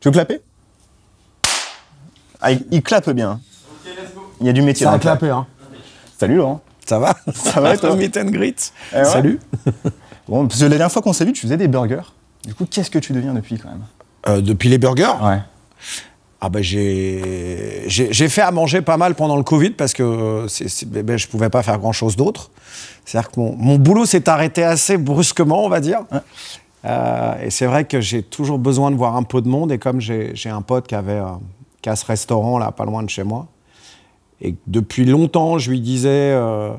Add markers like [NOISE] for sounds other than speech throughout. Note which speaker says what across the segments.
Speaker 1: Tu veux clapper ah, il, il bien. Il y a du métier. Ça a hein. Salut Laurent. Ça va Ça va [LAUGHS] toi Meet and greet. Eh Salut. [LAUGHS] bon, parce la dernière fois qu'on s'est vu, tu faisais des burgers. Du coup, qu'est-ce que tu deviens depuis quand même euh, Depuis les
Speaker 2: burgers Ouais. Ah ben j'ai, j'ai fait à manger pas mal pendant le Covid parce que euh, eh ben, je pouvais pas faire grand chose d'autre. C'est-à-dire que mon, boulot s'est arrêté assez brusquement, on va dire. Euh, et c'est vrai que j'ai toujours besoin de voir un peu de monde. Et comme j'ai un pote qui avait euh, ce restaurant là, pas loin de chez moi, et depuis longtemps, je lui disais euh,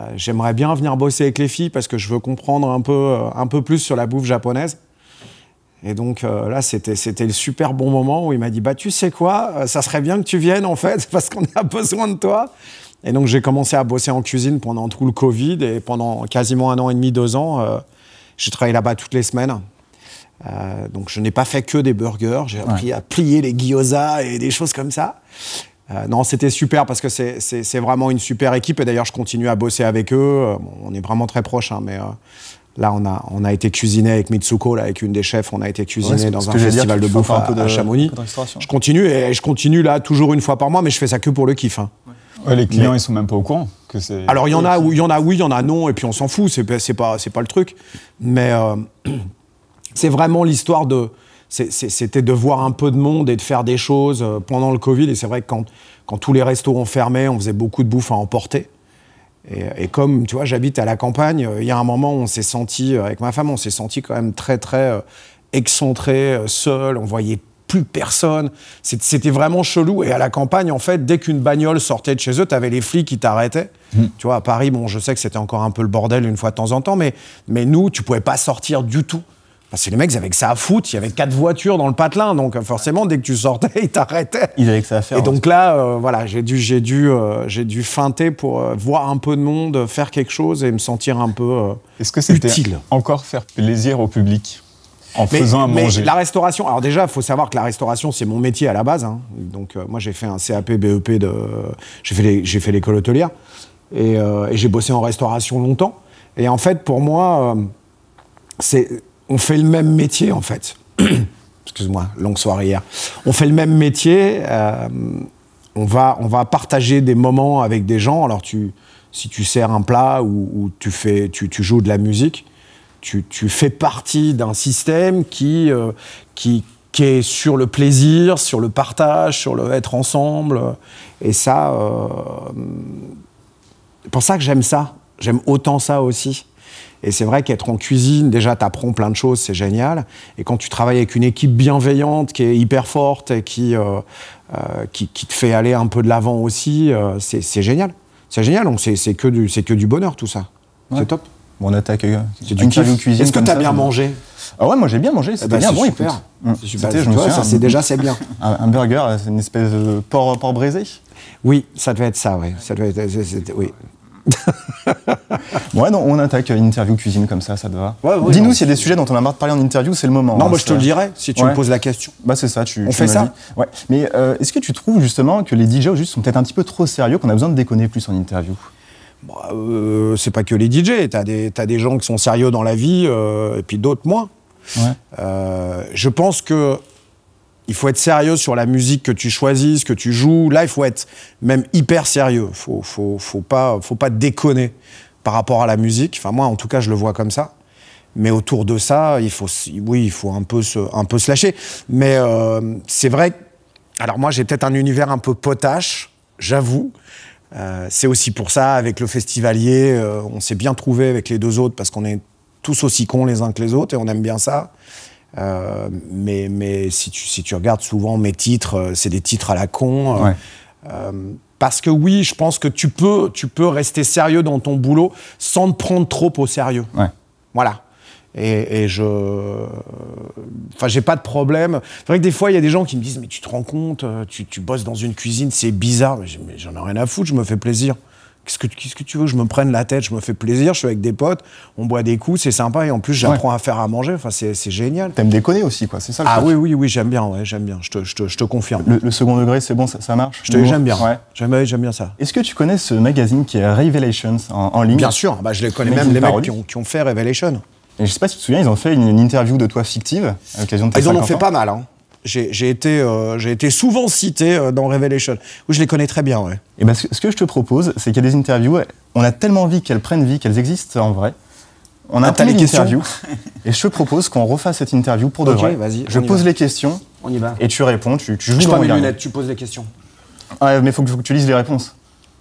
Speaker 2: euh, j'aimerais bien venir bosser avec les filles parce que je veux comprendre un peu, un peu plus sur la bouffe japonaise. Et donc là, c'était le super bon moment où il m'a dit bah tu sais quoi, ça serait bien que tu viennes en fait [LAUGHS] parce qu'on a besoin de toi. Et donc j'ai commencé à bosser en cuisine pendant tout le Covid et pendant quasiment un an et demi, deux ans. J'ai travaillé là-bas toutes les semaines. Euh, donc je n'ai pas fait que des burgers, j'ai appris à plier les gyozas et des choses comme ça. Euh, non, c'était super parce que c'est vraiment une super équipe et d'ailleurs je continue à bosser avec eux. Euh, on est vraiment très proches, hein, mais là on a, on a été cuisiné avec Mitsuko, là, avec une des chefs, on a été cuisiné dans un festival de bouffe un peu à, Chamonix. Je continue et je continue là toujours une fois par mois, mais je fais ça que pour le kiff. Hein.
Speaker 3: les clients ils ils sont même pas au courant. Alors il y en a
Speaker 2: où il y en a oui, il y en a non, et puis on s'en fout, c'est pas c'est pas le truc. Mais euh, [CLEARS THROAT] c'est vraiment l'histoire de c'était de voir un peu de monde et de faire des choses euh, pendant le Covid. Et c'est vrai que quand, tous les restaurants fermaient, on faisait beaucoup de bouffe à emporter. Et, comme tu vois, j'habite à la campagne, euh, il y a un moment où on s'est senti avec ma femme, on s'est senti quand même très très excentré, seul. On voyait plus personne. C'était vraiment chelou. Et à la campagne, en fait, dès qu'une bagnole sortait de chez eux, t'avais les flics qui t'arrêtaient. Hmm. Tu vois, à Paris, bon, je sais que c'était encore un peu le bordel une fois de temps en temps, mais, mais nous, tu pouvais pas sortir du tout. Parce que les mecs, ils avaient que ça à foutre. Il y avait quatre voitures dans le patelin. Donc, euh, forcément, dès que tu sortais, [LAUGHS] ils
Speaker 1: t'arrêtaient. Ils avaient que ça à faire. Et donc
Speaker 2: hein. là, euh, voilà, j'ai dû, j'ai dû, euh, j'ai dû feinter pour voir un peu de monde, faire quelque chose et me sentir un peu Est-ce que c'était
Speaker 3: encore faire plaisir au public
Speaker 2: en faisant Mais la
Speaker 3: restauration, alors déjà,
Speaker 2: il faut savoir que la restauration, c'est mon métier à la base. Hein. Donc, euh, moi, j'ai fait un CAP, BEP, de... j'ai fait l'école hôtelière. Et, euh, et j'ai bossé en restauration longtemps. Et en fait, pour moi, euh, c'est on fait le même métier, en fait. [CLEARS THROAT] Excuse-moi, longue soirée hier. On fait le même métier. on, va, on va partager des moments avec des gens. Alors, tu, si tu sers un plat ou, ou tu, fais, tu, tu joues de la musique, tu, fais partie d'un système euh, qui, qui, est sur le plaisir, sur le partage, sur le être ensemble. Et ça, c'est euh, pour ça que j'aime ça. J'aime autant ça aussi. Et c'est vrai qu'être en cuisine, déjà, t'apprends plein de choses, c'est génial. Et quand tu travailles avec une équipe bienveillante, qui est hyper forte et qui, euh, qui, te fait aller un peu de l'avant aussi, c'est génial. C'est génial, donc c'est que, du, que du bonheur tout ça.
Speaker 1: C'est top on attaque une interview cuisine. Est-ce que t'as bien mangé Ah ouais, moi j'ai bien mangé, c'était ah bah, bien bon, super. Ah, c'est super, déjà, c'est bien. [LAUGHS] Un, burger, c'est une espèce de porc, porc braisé Oui, ça devait être ça, ouais. Ça oui. [LAUGHS] ouais, non, on attaque une interview cuisine comme ça, ça te va. Dis-nous s'il y a des sujets dont on a marre de parler en interview, c'est le moment. Non, hein, moi je te le dirais si tu me poses la question. Bah c'est ça, tu. On fait ça. Mais euh, est-ce que tu trouves justement que les DJ au juste sont peut-être un petit peu trop sérieux, qu'on a besoin de déconner plus en interview bah, euh, c'est pas que les DJ, t'as des, as des gens qui
Speaker 2: sont sérieux dans la vie euh, et puis d'autres moins. Euh, je pense que il faut être sérieux sur la musique que tu choisis, que tu joues. Là, il faut être même hyper sérieux. Faut, faut, faut pas, faut pas déconner par rapport à la musique. Enfin, moi, en tout cas, je le vois comme ça. Mais autour de ça, il faut, oui, il faut un peu se, un peu se lâcher. Mais c'est vrai. Alors moi, j'ai peut-être un univers un peu potache, j'avoue. Euh, c'est aussi pour ça, avec le festivalier, euh, on s'est bien trouvé avec les deux autres parce qu'on est tous aussi cons les uns que les autres et on aime bien ça. Euh, mais, si, tu, regardes souvent mes titres, c'est des titres à la con. parce que oui, je pense que tu peux, tu peux rester sérieux dans ton boulot sans te prendre trop au sérieux. Voilà. Et, je. Enfin, j'ai pas de problème. C'est vrai que des fois, il y a des gens qui me disent Mais tu te rends compte, euh, tu, tu bosses dans une cuisine, c'est bizarre. Mais j'en ai rien à foutre, je me fais plaisir. Qu'est-ce que, ce que tu veux Je me prenne la tête, je me fais plaisir, je suis avec des potes, on boit des coups, c'est sympa, et en plus j'apprends à faire à manger, enfin c'est, c'est génial. T'aimes déconner aussi, quoi, c'est ça le Ah truc. oui, oui, oui, j'aime bien,
Speaker 1: ouais, j'aime bien, je te, je te, confirme. Le, second degré, c'est bon, ça, ça marche je te, J'aime bien, ouais. j'aime, bien ça. Est-ce que tu connais ce magazine qui est Revelations en, ligne Bien sûr, bah, je les connais même, les mecs qui ont, qui ont, fait Revelations et je sais pas si tu te souviens, ils ont fait une, interview de toi fictive à l'occasion de tes Ils en ont fait pas mal. Hein. J'ai été, euh, été, souvent cité euh, dans Revelation, où je les connais très bien. Ouais. Et ben, ce, que je te propose, c'est qu'il y a des interviews, on a tellement envie qu'elles prennent vie, qu'elles existent en vrai. On a ah, tellement les interview [LAUGHS] et je te propose qu'on refasse cette interview pour de vas-y. Je pose les questions. On y va. Et tu réponds, tu, tu joues je dans pas mes lunettes, tu poses les questions. Ouais, mais il faut que, faut que tu lises les réponses.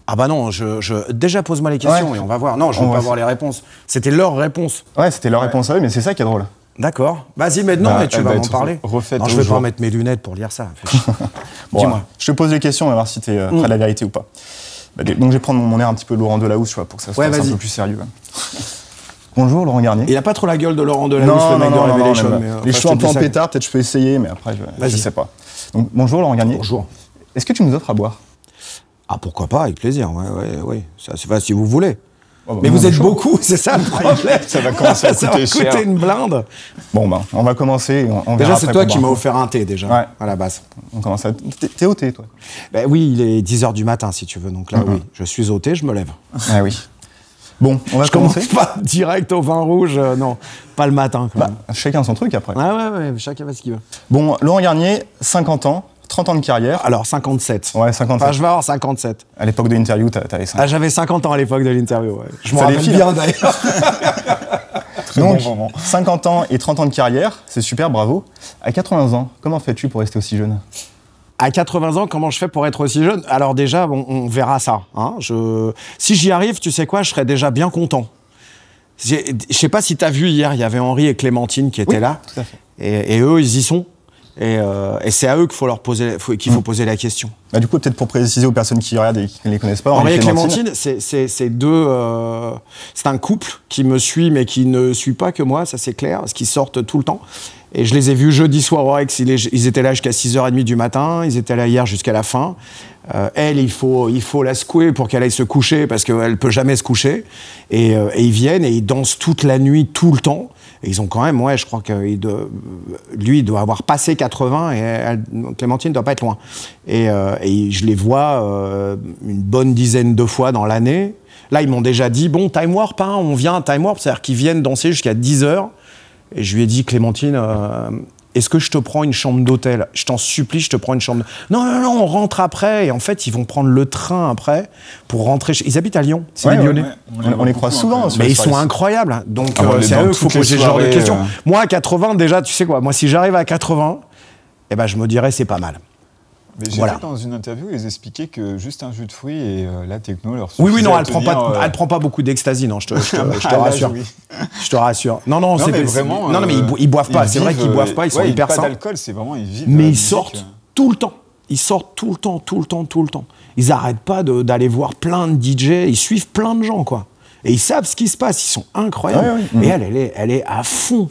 Speaker 2: Ah bah non, je, déjà pose-moi les questions et on va voir. Non, je ne veux pas voir les réponses. C'était leur réponse.
Speaker 1: Ouais, c'était leur réponse à eux, mais c'est ça qui est drôle. D'accord.
Speaker 2: Vas-y, maintenant bah, tu eh vas bah, m'en parler. Non, je vais pas mettre mes lunettes pour lire ça. [LAUGHS] Dis-moi.
Speaker 1: Je te pose les questions, on voir si tu es euh, la mm. vérité ou pas. Bah, donc, je vais prendre mon air un petit peu Laurent Delahousse, tu pour que ça soit un peu plus sérieux. [LAUGHS] Bonjour, Laurent Garnier. Il n'a pas trop la gueule de Laurent Delahousse, le mec de euh, les choses. en pétard, peut-être je peux essayer, mais après, je, ne sais pas. Donc, bonjour, Laurent Garnier. Bonjour. Est-ce que tu nous offres à boire ah, pourquoi pas, avec plaisir, oui, oui, oui. Ça, c'est si vous voulez. Oh, bah, mais vous êtes beaucoup,
Speaker 2: c'est ça le problème. [LAUGHS] ça va commencer à [LAUGHS] ça coûter, va coûter une blinde.
Speaker 1: Bon, ben, on va commencer. On, déjà, c'est toi qui m'as offert un thé, déjà, à la base. On commence à... T'es au thé, toi ben, Oui, il est 10h du matin, si tu veux. Donc
Speaker 2: là, ah, bah. oui, je suis au thé, je me lève. [LAUGHS] Ah oui. Bon, on va je commencer. commence
Speaker 1: pas direct au vin rouge, euh, non. Pas le matin, quand même. chacun son truc, après. Ouais, ouais, ouais. Chacun fait ce qu'il veut. Bon, Laurent Garnier, 50 ans. 30 ans de carrière. Alors, 57. Ouais, 57. je vais avoir 57. À l'époque de l'interview, t'avais 50. Ah, j'avais 50 ans à l'époque de l'interview, ouais. Je m'en rappelle bien, d'ailleurs. [LAUGHS] Donc, 50 ans et 30 ans de carrière, c'est super, bravo. À 80 ans, comment fais-tu pour rester aussi jeune à 80 ans, comment je fais pour être aussi jeune Alors déjà, on, verra
Speaker 2: ça. Hein. Je... Si j'y arrive, tu sais quoi, je serais déjà bien content. Je sais pas
Speaker 1: si tu as vu hier, il y avait Henri et Clémentine qui étaient là. et, eux, ils y sont. Euh, et, c'est à eux qu'il faut, leur poser, qu'il faut mm. poser la question. Bah, du coup, peut-être pour préciser aux personnes qui regardent et qui ne les connaissent pas. Henri et Clémentine,
Speaker 2: c'est, deux. Euh, c'est un couple qui me suit, mais qui ne suit pas que moi, ça c'est clair, parce qu'ils sortent tout le temps. Et je les ai vus jeudi soir au Rex, ils étaient là jusqu'à 6h30 du matin, ils étaient là hier jusqu'à la fin. Euh, elle, il faut, il faut la secouer pour qu'elle aille se coucher parce qu'elle ne peut jamais se coucher. et, ils viennent et ils dansent toute la nuit, tout le temps. Et ils ont quand même, ouais, je crois que lui, il doit avoir passé 80 et Clémentine ne doit pas être loin. Et, euh, je les vois euh, une bonne dizaine de fois dans l'année. Là, ils m'ont déjà dit, bon, Time Warp, hein, on vient à Time Warp, c'est-à-dire qu'ils viennent danser jusqu'à 10 heures. Et je lui ai dit, Clémentine, euh, est-ce que je te prends une chambre d'hôtel Je t'en supplie, je te prends une chambre. Non, non, non, on rentre après. Et en fait, ils vont prendre le train après pour rentrer. Ils habitent à Lyon, c'est Lyonnais. On, les, croit souvent. Mais ils sont incroyables. Donc, ah, euh, c'est à eux qu'il faut poser ce genre de questions. Euh. Moi, à 80, déjà, tu sais quoi Moi, si j'arrive à 80, eh ben, je me dirais, c'est pas mal.
Speaker 3: Mais j'ai vu dans une interview, ils expliquaient que juste un jus de fruits et euh, la techno leur Oui, oui, non, elle ne prend, pas, euh, elle
Speaker 2: prend pas beaucoup d'extasie, non, je te, [LAUGHS] ah, bah, rassure. Je te rassure. Non, non, c'est vraiment. Non, non, mais ils, boivent euh, pas. C'est vrai qu'ils boivent pas, ils sont hyper sains. pas d'alcool,
Speaker 3: c'est vraiment, ils vivent. Mais ils sortent
Speaker 2: tout le temps. Ils sortent tout le temps, tout le temps, tout le temps. Ils n'arrêtent pas d'aller
Speaker 3: voir plein de DJ, ils suivent plein de gens, quoi. Et ils savent ce qui se passe, ils sont incroyables. Mais Et mm. elle, elle est, elle est à fond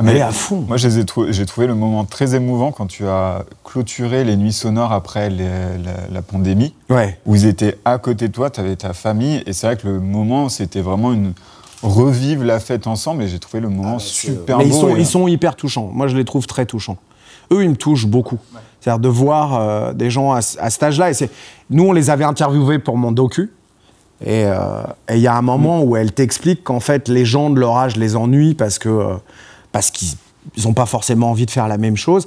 Speaker 3: ah, mais à fond. Moi, j'ai trouvé, le moment très émouvant quand tu as clôturé les nuits sonores après la, pandémie. Ouais. Où ils étaient à côté de toi, tu avais ta famille. Et c'est vrai que le moment, c'était vraiment une revivre la fête ensemble. Et j'ai trouvé le moment ah, super beau. Ils sont, ils
Speaker 2: sont hyper touchants. Moi, je les trouve très touchants. Eux, ils me touchent beaucoup. C'est-à-dire de voir euh, des gens à, à cet âge-là. Nous, on les avait interviewés pour mon docu. Et euh, il y a un moment mm. où elle t'explique qu'en fait, les gens de leur âge les ennuient parce que. Euh, parce qu'ils n'ont pas forcément envie de faire la même chose.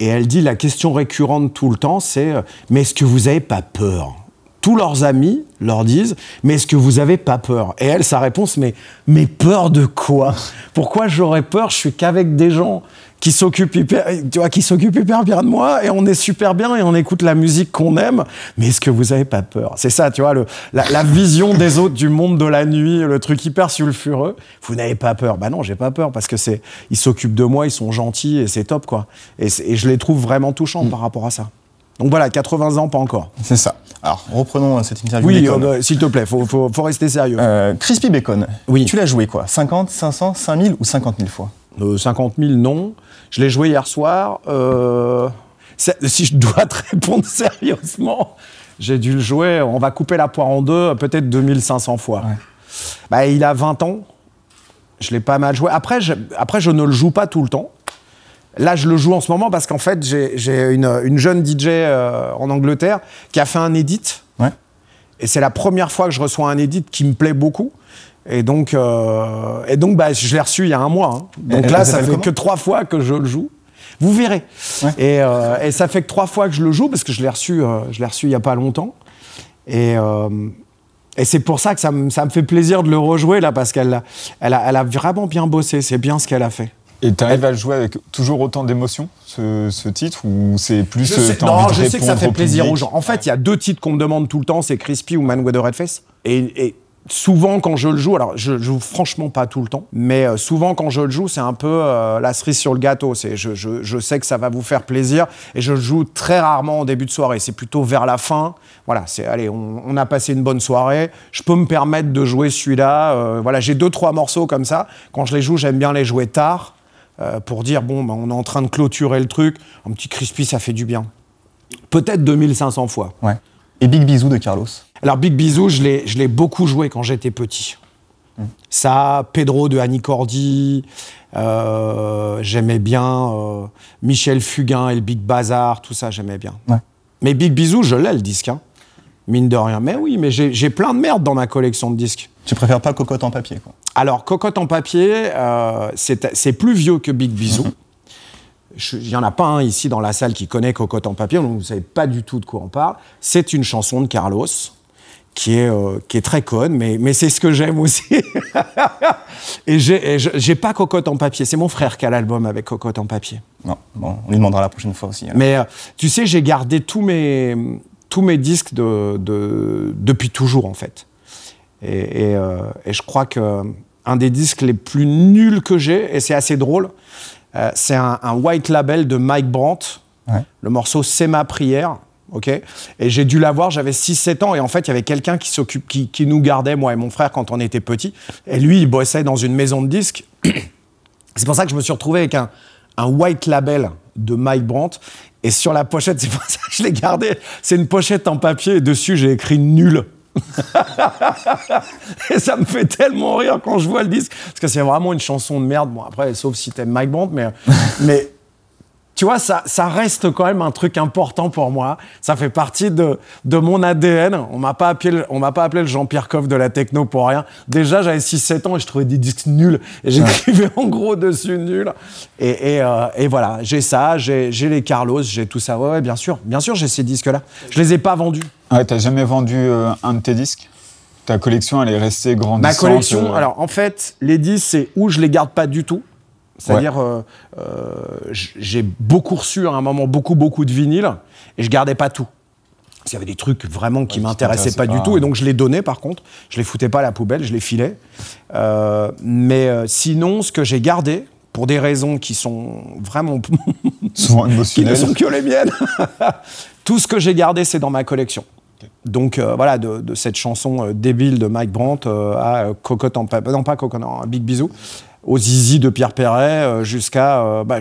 Speaker 2: Et elle dit la question récurrente tout le temps, c'est euh, mais est-ce que vous n'avez pas peur Tous leurs amis leur disent mais est-ce que vous n'avez pas peur Et elle, sa réponse mais mais peur de quoi Pourquoi j'aurais peur Je suis qu'avec des gens qui s'occupe hyper, tu vois, qui s'occupe hyper bien de moi et on est super bien et on écoute la musique qu'on aime. Mais est-ce que vous avez pas peur C'est ça, tu vois, le, la, vision des autres du monde de la nuit, le truc hyper sulfureux. Vous n'avez pas peur Bah non, j'ai pas peur parce que c'est, ils s'occupent de moi, ils sont gentils et c'est top quoi. Et, je les trouve vraiment touchants mm. par rapport à ça. Donc voilà, 80
Speaker 1: ans, pas encore. C'est ça. Alors, reprenons euh, cette interview. Oui, euh, bah, s'il te plaît, faut, faut, rester sérieux. Euh, Crispy Bacon, oui. tu l'as joué quoi 50, 500, 5000 ou 50 000 fois 50 euh, 000, non. Je l'ai joué hier soir. Euh,
Speaker 2: si je dois te répondre [LAUGHS] sérieusement, j'ai dû le jouer, on va couper la poire en deux, peut-être 2500 fois. Bah, il a 20 ans, je l'ai pas mal joué. Après je, après, je ne le joue pas tout le temps. Là, je le joue en ce moment parce qu'en fait, j'ai une, jeune DJ euh, en Angleterre qui a fait un edit. Et c'est la première fois que je reçois un edit qui me plaît beaucoup. Et donc, euh, et donc bah, je l'ai reçu il y a un mois. Hein. Donc là, ça fait que trois fois que je le joue. Vous verrez. Et, euh, et, ça fait que trois fois que je le joue, parce que je l'ai reçu, euh, je reçu il n'y a pas longtemps. Euh, et, c'est pour ça que ça me, fait plaisir de le rejouer, là, parce qu'elle elle a, vraiment
Speaker 3: bien bossé. C'est bien ce qu'elle a fait. Et tu arrives à le jouer avec toujours autant d'émotion, ce, titre Ou c'est plus. Je sais, non, je sais que ça fait plaisir aux gens.
Speaker 2: En fait, il y a deux titres qu'on me demande tout le temps c'est Crispy ou Man with Red Face. et, et souvent quand je le joue, alors je, joue franchement pas tout le temps, mais euh, souvent quand je le joue, c'est un peu euh, la cerise sur le gâteau. C'est je, sais que ça va vous faire plaisir et je le joue très rarement en début de soirée. C'est plutôt vers la fin. Voilà, c'est allez, on, a passé une bonne soirée. Je peux me permettre de jouer celui-là. Euh, voilà, j'ai deux trois morceaux comme ça. Quand je les joue, j'aime bien les jouer tard pour dire bon, ben, on est en train de clôturer le truc. Un petit crispy, ça fait du bien. Peut-être 2500 fois.
Speaker 3: Ouais.
Speaker 1: Et big bisous de Carlos.
Speaker 2: Alors, Big Bisou, je l'ai beaucoup joué quand j'étais petit. Mmh. Ça, Pedro de Annie euh, j'aimais bien euh, Michel Fugain et le Big Bazar, tout ça, j'aimais bien. Mais Big Bisou, je l'ai le disque, hein, mine de rien. Mais oui, mais j'ai plein de merde dans ma collection de disques. Tu préfères pas Cocotte en papier, quoi Alors, Cocotte en papier, euh, c'est plus vieux que Big Bisou. Mmh. Il n'y en a pas un ici dans la salle qui connaît Cocotte en papier, donc vous ne savez pas du tout de quoi on parle. C'est une chanson de Carlos qui est, euh, qui est très conne, mais, c'est ce que j'aime aussi. [LAUGHS] et j'ai pas Cocotte en papier. C'est mon frère qui a l'album avec Cocotte en papier. Non,
Speaker 1: bon, on lui demandera la prochaine fois
Speaker 2: aussi. Mais euh, tu sais, j'ai gardé tous mes, tous mes disques depuis toujours, en fait. Euh, et, je crois que un des disques les plus nuls que j'ai, et c'est assez drôle, c'est un, white label de Mike Brandt. Le morceau C'est ma prière ok Et j'ai dû l'avoir, j'avais 6-7 ans, et en fait, il y avait quelqu'un qui, s'occupe, qui, qui nous gardait, moi et mon frère, quand on était petit Et lui, il bossait dans une maison de disques. [CLEARS THROAT] C'est pour ça que je me suis retrouvé avec un, un white label de Mike Brandt. Et sur la pochette, c'est pour [LAUGHS] ça que je l'ai gardé. C'est une pochette en papier et dessus, j'ai écrit nul. [LAUGHS] et ça me fait tellement rire quand je vois le disque. Parce que c'est vraiment une chanson de merde. Bon, après, sauf si t'aimes Mike Brandt, mais, mais tu vois, ça, ça reste quand même un truc important pour moi. Ça fait partie de, mon ADN. On m'a pas appelé, on m'a pas appelé le Jean-Pierre Coff de la techno pour rien. Déjà, j'avais 6-7 ans et je trouvais des disques nuls. Et j'écrivais en gros dessus nul. Et, euh, voilà, j'ai ça, j'ai les Carlos,
Speaker 3: j'ai tout ça. Ouais, bien sûr, bien sûr, j'ai ces disques-là. Je les ai pas vendus. Tu t'as jamais vendu euh, un de tes disques Ta collection, elle est restée grandissante. Ma collection, euh, alors
Speaker 2: en fait, les disques, c'est où je les garde pas du tout. C'est-à-dire, euh, euh, j'ai beaucoup reçu à un moment beaucoup, beaucoup de vinyles et je gardais pas tout. Il y avait des trucs vraiment qui m'intéressaient pas, du tout et donc je les donnais par contre. Je les foutais pas à la poubelle, je les filais. Euh, mais sinon, ce que j'ai gardé, pour des raisons qui sont vraiment [LAUGHS]
Speaker 3: qui ne sont
Speaker 2: que les miennes, [LAUGHS] tout ce que j'ai gardé, c'est dans ma collection. Donc voilà, de, cette chanson débile de Mike Brandt à Cocotte en non pas Cocotte, un Big Bisou, aux zizi de Pierre Perret euh, jusqu'à euh, bah,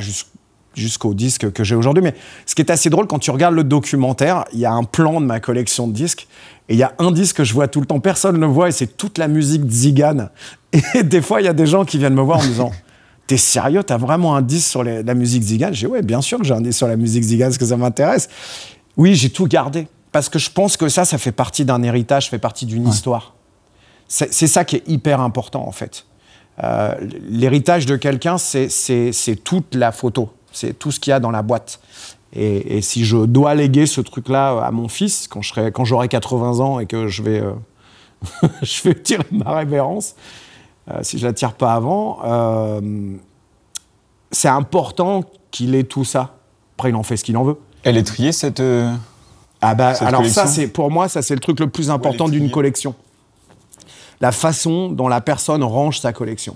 Speaker 2: jusqu'au disque que j'ai aujourd'hui. Mais ce qui est assez drôle, quand tu regardes le documentaire, il y a un plan de ma collection de disques. Et il y a un disque que je vois tout le temps, personne ne le voit, et c'est toute la musique de Zigane. [LAUGHS] Et des fois, il y a des gens qui viennent me voir en me disant T'es sérieux T'as vraiment un disque sur la musique Zigane J'ai Ouais, bien sûr que j'ai un disque sur la musique Zigane, parce que ça m'intéresse. Oui, j'ai tout gardé. Parce que je pense que ça, ça fait partie d'un héritage, ça fait partie d'une histoire. C'est ça qui est hyper important, en fait. Euh, l'héritage de quelqu'un, c'est toute la photo, c'est tout ce qu'il y a dans la boîte. Et, si je dois léguer ce truc-là à mon fils, quand j'aurai 80 ans et que je vais, euh, [LAUGHS] je vais tirer ma révérence, euh, si je la tire pas avant, c'est important qu'il ait tout ça. Après, il en fait ce qu'il en veut. Elle est triée, cette. Ah bah, alors ça, c'est pour moi, ça c'est le truc le plus important d'une collection la façon dont la personne range sa collection.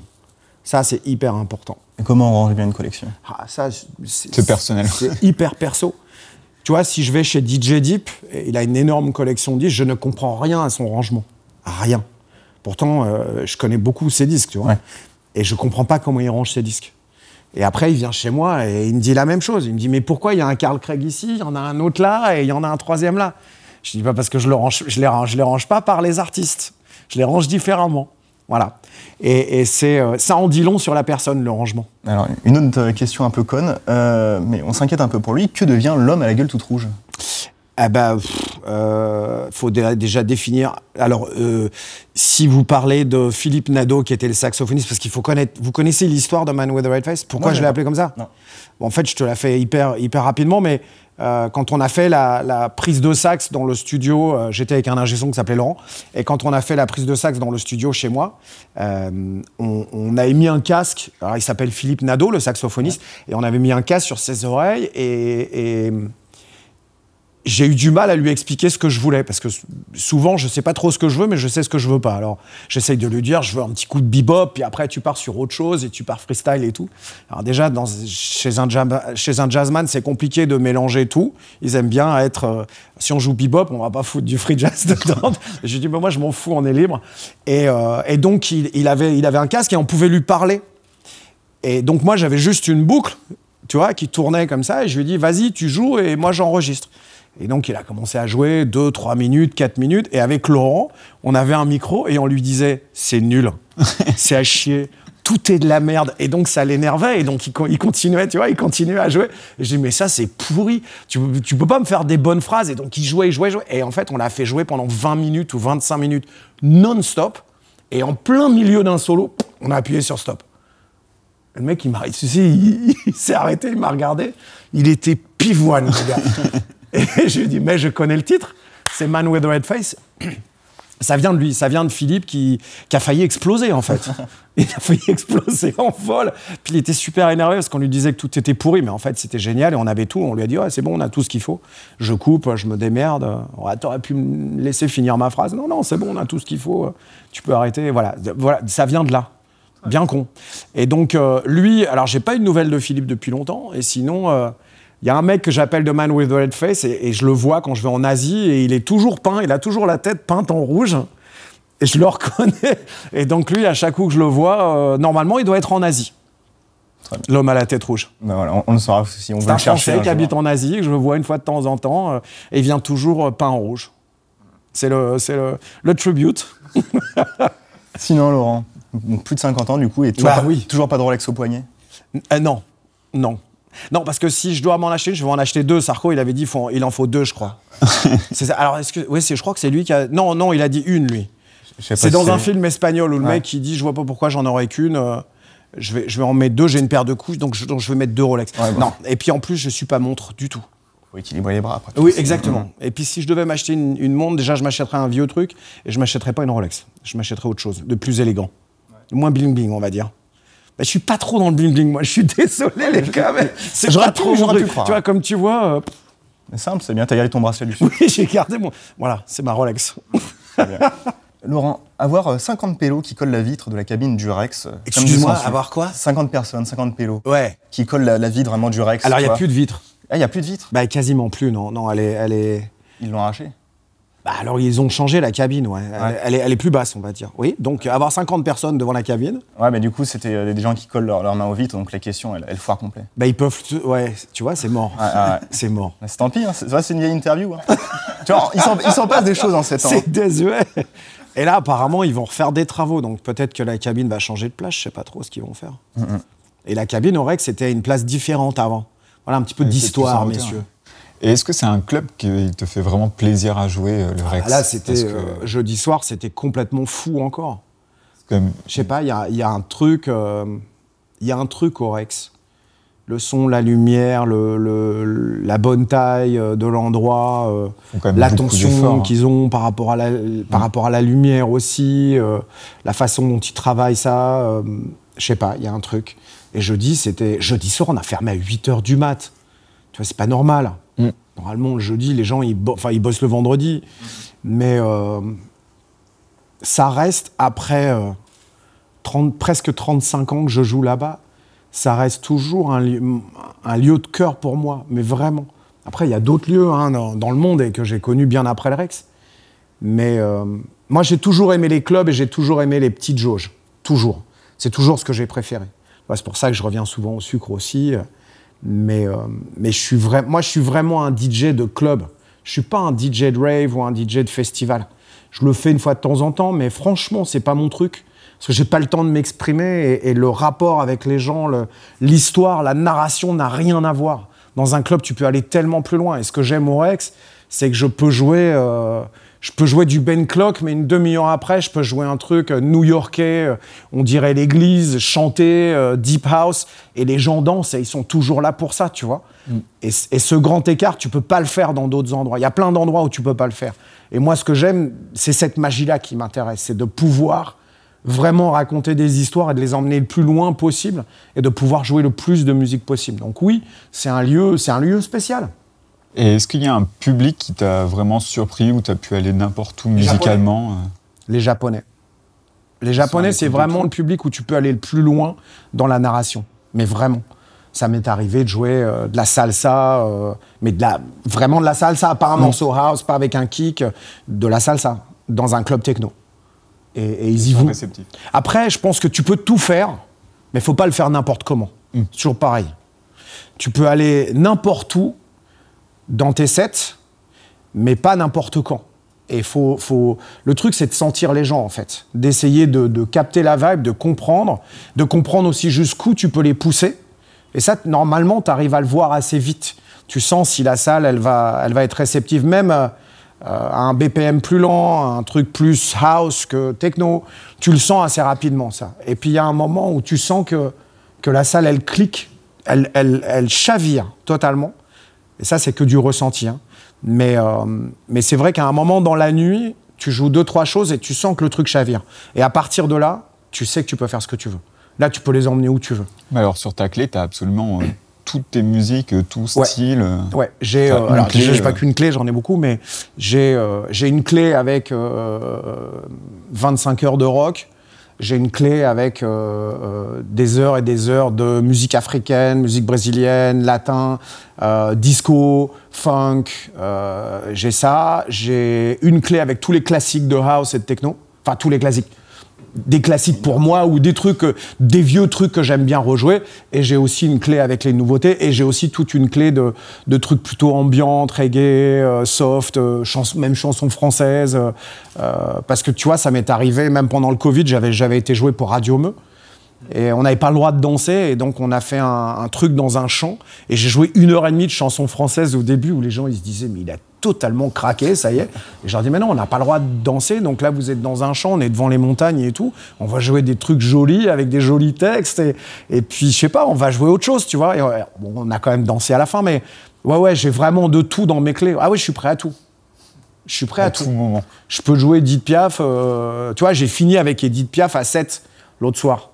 Speaker 2: Ça, c'est hyper important.
Speaker 1: Et comment on range bien une collection ah, ça, c'est,
Speaker 3: personnel. C'est
Speaker 2: hyper perso. Tu vois, si je vais chez DJ Deep, il a une énorme collection de disques, je ne comprends rien à son rangement. Rien. Pourtant, euh, je connais beaucoup ses disques, tu vois. Et je ne comprends pas comment il range ses disques. Et après, il vient chez moi et il me dit la même chose. Il me dit, mais pourquoi il y a un Carl Craig ici, il y en a un autre là et il y en a un troisième là Je dis, pas parce que je, le range, les range pas par les artistes. Je les range différemment. Voilà. Et, c'est, euh, ça en dit long sur la personne, le rangement.
Speaker 1: Alors, une autre euh, question un peu conne, euh, mais on s'inquiète un peu pour lui. Que devient l'homme à la gueule toute rouge ah bah, faut déjà définir.
Speaker 2: Alors, si vous parlez de Philippe Nadeau, qui était le saxophoniste, parce qu'il faut connaître. Vous connaissez l'histoire de Man with the Red Face Pourquoi je l'ai appelé comme ça En fait, je te la fais hyper, hyper rapidement, mais euh, quand on a fait la, prise de sax dans le studio, euh, j'étais avec un ingé son qui s'appelait Laurent, et quand on a fait la prise de sax dans le studio chez moi, euh, on, on, avait mis un casque, il s'appelle Philippe Nadeau, le saxophoniste, et on avait mis un casque sur ses oreilles, et j'ai eu du mal à lui expliquer ce que je voulais, parce que souvent, je sais pas trop ce que je veux, mais je sais ce que je veux pas. Alors, j'essaye de lui dire, je veux un petit coup de bebop, puis après, tu pars sur autre chose, et tu pars freestyle et tout. Alors déjà, dans, chez, un chez un jazzman, c'est compliqué de mélanger tout. Ils aiment bien être... Euh, si on joue bebop, on va pas foutre du free jazz [LAUGHS] dedans. je lui dis, bah, moi, je m'en fous, on est libre. Et, euh, donc, il, avait, il avait un casque, et on pouvait lui parler. Et donc, moi, j'avais juste une boucle, tu vois, qui tournait comme ça, et je lui dis, vas-y, tu joues, et moi, j'enregistre. Et donc, il a commencé à jouer 2, 3 minutes, 4 minutes. Et avec Laurent, on avait un micro et on lui disait C'est nul, [LAUGHS] c'est à chier, tout est de la merde. Et donc, ça l'énervait. Et donc, il, il, continuait, tu vois, il continuait à jouer. Et je dis Mais ça, c'est pourri. Tu, tu peux pas me faire des bonnes phrases. Et donc, il jouait, il jouait, il jouait. Et en fait, on l'a fait jouer pendant 20 minutes ou 25 minutes non-stop. Et en plein milieu d'un solo, on a appuyé sur stop. Le mec, il m'a, il, il, [LAUGHS] il s'est arrêté, il m'a regardé. Il était pivoine, le [LAUGHS] [LAUGHS] Et je lui dis, mais je connais le titre, c'est Man with a Red Face. [CLEARS THROAT] Ça vient de lui, ça vient de Philippe qui, a failli exploser en fait. [LAUGHS] Il a failli exploser en vol. Puis il était super énervé parce qu'on lui disait que tout était pourri, mais en fait c'était génial et on avait tout. On lui a dit ouais, c'est bon, on a tout ce qu'il faut. Je coupe, je me démerde. T'aurais pu me laisser finir ma phrase. Non, non, c'est bon, on a tout ce qu'il faut. Tu peux arrêter. Voilà, voilà, ça vient de là. Bien con. Et donc euh, lui, alors j'ai pas eu de nouvelles de Philippe depuis longtemps. Et sinon. Euh, il y a un mec que j'appelle The Man with the Red Face et, je le vois quand je vais en Asie et il est toujours peint, il a toujours la tête peinte en rouge. Et je le [LAUGHS] reconnais. Et donc lui, à chaque coup que je le vois, euh, normalement, il doit être en
Speaker 1: Asie. L'homme à la tête rouge. Ben on, le saura si on veut le chercher. C'est un hein, qui habite
Speaker 2: en Asie, que je vois une fois de temps en temps, euh, et il vient toujours euh, peint en rouge. C'est le, le,
Speaker 1: le tribute. [LAUGHS] Sinon, Laurent, plus de 50 ans du coup, et bah toujours pas de Rolex au poignet Non, non. Non, parce que si je dois m'en acheter je vais en acheter deux.
Speaker 2: Sarko, il avait dit qu'il il en faut deux, je crois. [LAUGHS] c'est Alors, est-ce que. Oui, je crois que c'est lui qui a. Non, non, il a dit une, lui.
Speaker 3: C'est dans un film
Speaker 2: espagnol où le mec, il dit je vois pas pourquoi j'en aurais qu'une. Euh, je, vais, je vais en mettre deux, j'ai une paire de couches, donc je, vais mettre deux Rolex. Non, et puis en plus, je suis pas montre du tout
Speaker 1: faut équilibrer les bras après. Oui, exactement.
Speaker 2: Et puis si je devais m'acheter une, montre, déjà je m'achèterais un vieux truc et je m'achèterais pas une Rolex. Je m'achèterais autre chose, de plus élégant, moins bling bling, on va dire. Bah,
Speaker 1: je suis pas trop dans le bling bling, moi. Je suis [LAUGHS] désolé, les gars, mais c'est pas trop. J'aurais Tu vois, comme tu vois. Euh, c'est simple, c'est bien, t'as gardé ton bracelet du [LAUGHS] Oui, j'ai gardé mon. Voilà, c'est ma Rolex. [LAUGHS] Laurent, avoir 50 euh, pélos qui collent la vitre de la cabine du Rex. Euh, Excuse-moi, avoir quoi 50 personnes, 50 pélos. Ouais. Qui collent la, vitre vraiment du Rex. Alors, il n'y ah, a plus de vitre. il n'y a plus de vitre Bah, quasiment plus, non. Non, elle est. Elle est... Ils l'ont arraché. Bah, alors ils ont changé la cabine, Elle, est, plus basse, on va dire. Oui, donc avoir 50 personnes devant la cabine. Ouais, mais du coup, c'était euh, des gens qui collent leurs leur mains au vite donc la question, elle, elle foire complet. Bah ils peuvent, ouais, tu vois, c'est mort. [LAUGHS] c'est mort. Bah, c'est tant pis, hein, c'est une vieille interview. Hein. Ils s'en passent des choses en 7 ans. C'est désuet.
Speaker 2: Et là, apparemment, ils vont refaire des travaux, donc peut-être que la cabine va changer de place, je sais pas trop ce qu'ils vont faire. Et la cabine, au que c'était une place différente avant. Voilà un petit peu d'histoire, messieurs.
Speaker 3: Et est-ce que c'est un club qui te fait vraiment plaisir à jouer, euh, le ah, Rex Là, c'était euh, jeudi
Speaker 2: soir, c'était complètement fou encore. Même... Je sais pas, il y, a, un truc, euh, il y a un truc au Rex. Le son, la lumière, la bonne taille de l'endroit, l'attention hein. qu'ils ont par rapport à la, lumière aussi, la façon dont ils travaillent ça. je sais pas, il y a un truc. Et jeudi, c'était jeudi soir, on a fermé à 8 h du mat. Tu vois, c'est pas normal. Mm. Normalement, le jeudi, les gens, ils, ils bossent le vendredi. Mm. Mais euh, ça reste, après 30, euh, presque 35 ans que je joue là-bas, ça reste toujours un, lieu de cœur pour moi, mais vraiment. Après, il y a d'autres lieux hein, dans, le monde et que j'ai connus bien après le Rex. Mais euh, moi, j'ai toujours aimé les clubs et j'ai toujours aimé les petites jauges. Toujours. C'est toujours ce que j'ai préféré. Bah, c'est pour ça que je reviens souvent au sucre aussi. Mais, euh, mais je suis vrai, moi, je suis vraiment un DJ de club. Je suis pas un DJ de rave ou un DJ de festival. Je le fais une fois de temps en temps, mais franchement, c'est pas mon truc. Parce que j'ai pas le temps de m'exprimer et, le rapport avec les gens, l'histoire, la narration n'a rien à voir. Dans un club, tu peux aller tellement plus loin. Et ce que j'aime au Rex, c'est que je peux jouer. Euh, je peux jouer du Ben Clock, mais une demi-heure après, je peux jouer un truc euh, new-yorkais, euh, on dirait l'église, chanter, euh, deep house, et les gens dansent et ils sont toujours là pour ça, tu vois. Mm. Et, et, ce grand écart, tu peux pas le faire dans d'autres endroits. Il y a plein d'endroits où tu peux pas le faire. Et moi, ce que j'aime, c'est cette magie-là qui m'intéresse, c'est de pouvoir vraiment raconter des histoires et de les emmener le plus loin possible et de pouvoir jouer le plus de musique possible. Donc oui, c'est un lieu, c'est un lieu spécial.
Speaker 3: Et est-ce qu'il y a un public qui t'a vraiment surpris, ou t'as pu aller n'importe où musicalement euh Les Japonais. Les Japonais, c'est vraiment le
Speaker 2: public où tu peux aller le plus loin dans la narration. Mais vraiment. Ça m'est arrivé de jouer euh, de la salsa, euh, mais de la, vraiment de la salsa, pas un mm. house, pas avec un kick, de la salsa, dans un club techno. Et, ils y vont. Après, je pense que tu peux tout faire, mais il faut pas le faire n'importe comment. Mm. C'est toujours pareil. Tu peux aller n'importe où, dans tes sets, mais pas n'importe quand. Et faut, faut... le truc, c'est de sentir les gens, en fait. D'essayer de, capter la vibe, de comprendre, de comprendre aussi jusqu'où tu peux les pousser. Et ça, normalement, tu arrives à le voir assez vite. Tu sens si la salle, elle va, elle va être réceptive, même euh, euh, à un BPM plus lent, un truc plus house que techno. Tu le sens assez rapidement, ça. Et puis, il y a un moment où tu sens que, que la salle, elle clique, elle, elle, elle chavire totalement. Et ça, c'est que du ressenti. Hein. Mais, euh, mais c'est vrai qu'à un moment dans la nuit, tu joues deux, trois choses et tu sens que le truc chavire. Et à partir de là, tu sais que tu peux faire ce que tu veux. Là, tu peux les emmener où
Speaker 3: tu veux. alors, sur ta clé, tu as absolument euh, [CLEARS THROAT] toutes tes musiques, euh, tout style. Ouais, j'ai. pas
Speaker 2: qu'une clé, j'en ai beaucoup, mais j'ai une clé avec 25 heures de rock j'ai une clé avec euh, euh, des heures et des heures de musique africaine, musique brésilienne, latin, euh, disco, funk. j'ai ça. J'ai une clé avec tous les classiques de house et de techno. Enfin, tous les classiques des classiques pour moi ou des trucs, euh, des vieux trucs que j'aime bien rejouer. Et j'ai aussi une clé avec les nouveautés et j'ai aussi toute une clé de, de trucs plutôt ambiants, reggae, euh, soft, euh, même chansons françaises. parce que tu vois, ça m'est arrivé même pendant le Covid, j'avais été joué pour Radio Meux. Et on n'avait pas le droit de danser, et donc on a fait un, un truc dans un champ. Et j'ai joué une heure et demie de chansons françaises au début, où les gens ils se disaient mais il a totalement craqué, ça y est. Et je leur dis, mais non, on n'a pas le droit de danser. Donc là, vous êtes dans un champ, on est devant les montagnes et tout. On va jouer des trucs jolis avec des jolis textes. Et, puis, je sais pas, on va jouer autre chose, tu vois. on a quand même dansé à la fin, mais ouais, ouais, j'ai vraiment de tout dans mes clés. Ah ouais, je suis prêt à tout. Je suis prêt à, tout. Je peux jouer Edith Piaf. Euh, tu vois, j'ai fini avec Edith Piaf à 7 l'autre soir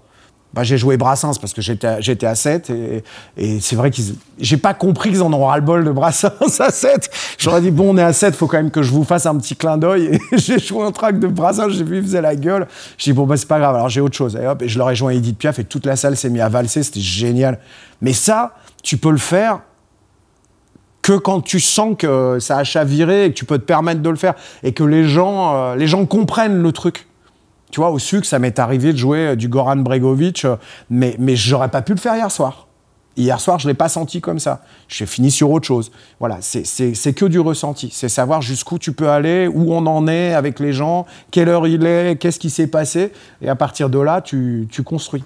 Speaker 2: bah, j'ai joué Brassens parce que j'étais à 7 et, et c'est vrai qu'ils j'ai pas compris qu'ils en ont ras le bol de Brassens à 7 j'aurais dit bon on est à 7 faut quand même que je vous fasse un petit clin d'œil et [LAUGHS] j'ai joué un track de Brassens j'ai vu ils faisaient la gueule j'ai dit bon bah c'est pas grave alors j'ai autre chose et hop je leur ai joué Edith Piaf et toute la salle s'est mise à valser c'était génial mais ça tu peux le faire que quand tu sens que ça a chaviré et que tu peux te permettre de le faire et que les gens euh, les gens comprennent le truc tu vois, au sucre, ça m'est arrivé de jouer euh, du Goran Bregovic, euh, mais, mais n'aurais pas pu le faire hier soir. Hier soir, je ne l'ai pas senti comme ça. J'ai fini sur autre chose. Voilà, c'est que du ressenti. C'est savoir jusqu'où tu peux aller, où on en est avec les gens, quelle heure il est, qu'est-ce qui s'est passé. Et à partir de là, tu, tu construis.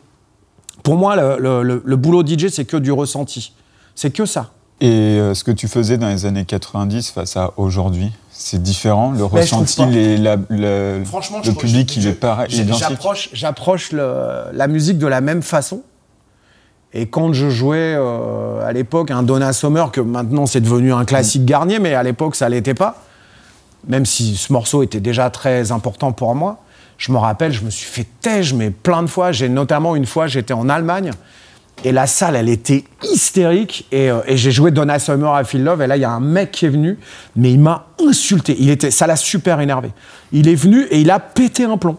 Speaker 2: Pour moi, le boulot DJ, c'est que du ressenti. C'est que ça.
Speaker 3: Et euh, ce que tu faisais dans les années 90 face à aujourd'hui, c'est différent Le ben, ressenti, Franchement, le public, il est pareil
Speaker 2: J'approche, la musique de la même façon. Et quand je jouais euh, à l'époque un Donna Sommer, que maintenant c'est devenu un classique Garnier, mais à l'époque ça l'était pas, même si ce morceau était déjà très important pour moi, je me rappelle, je me suis fait têche, mais plein de fois. J'ai notamment une fois, j'étais en Allemagne et la salle, elle était hystérique. Et, euh, j'ai joué Donna Summer à Phil Love. Et là, il y a un mec qui est venu, mais il m'a insulté. Il était, ça l'a super énervé. Il est venu et il a pété un plomb.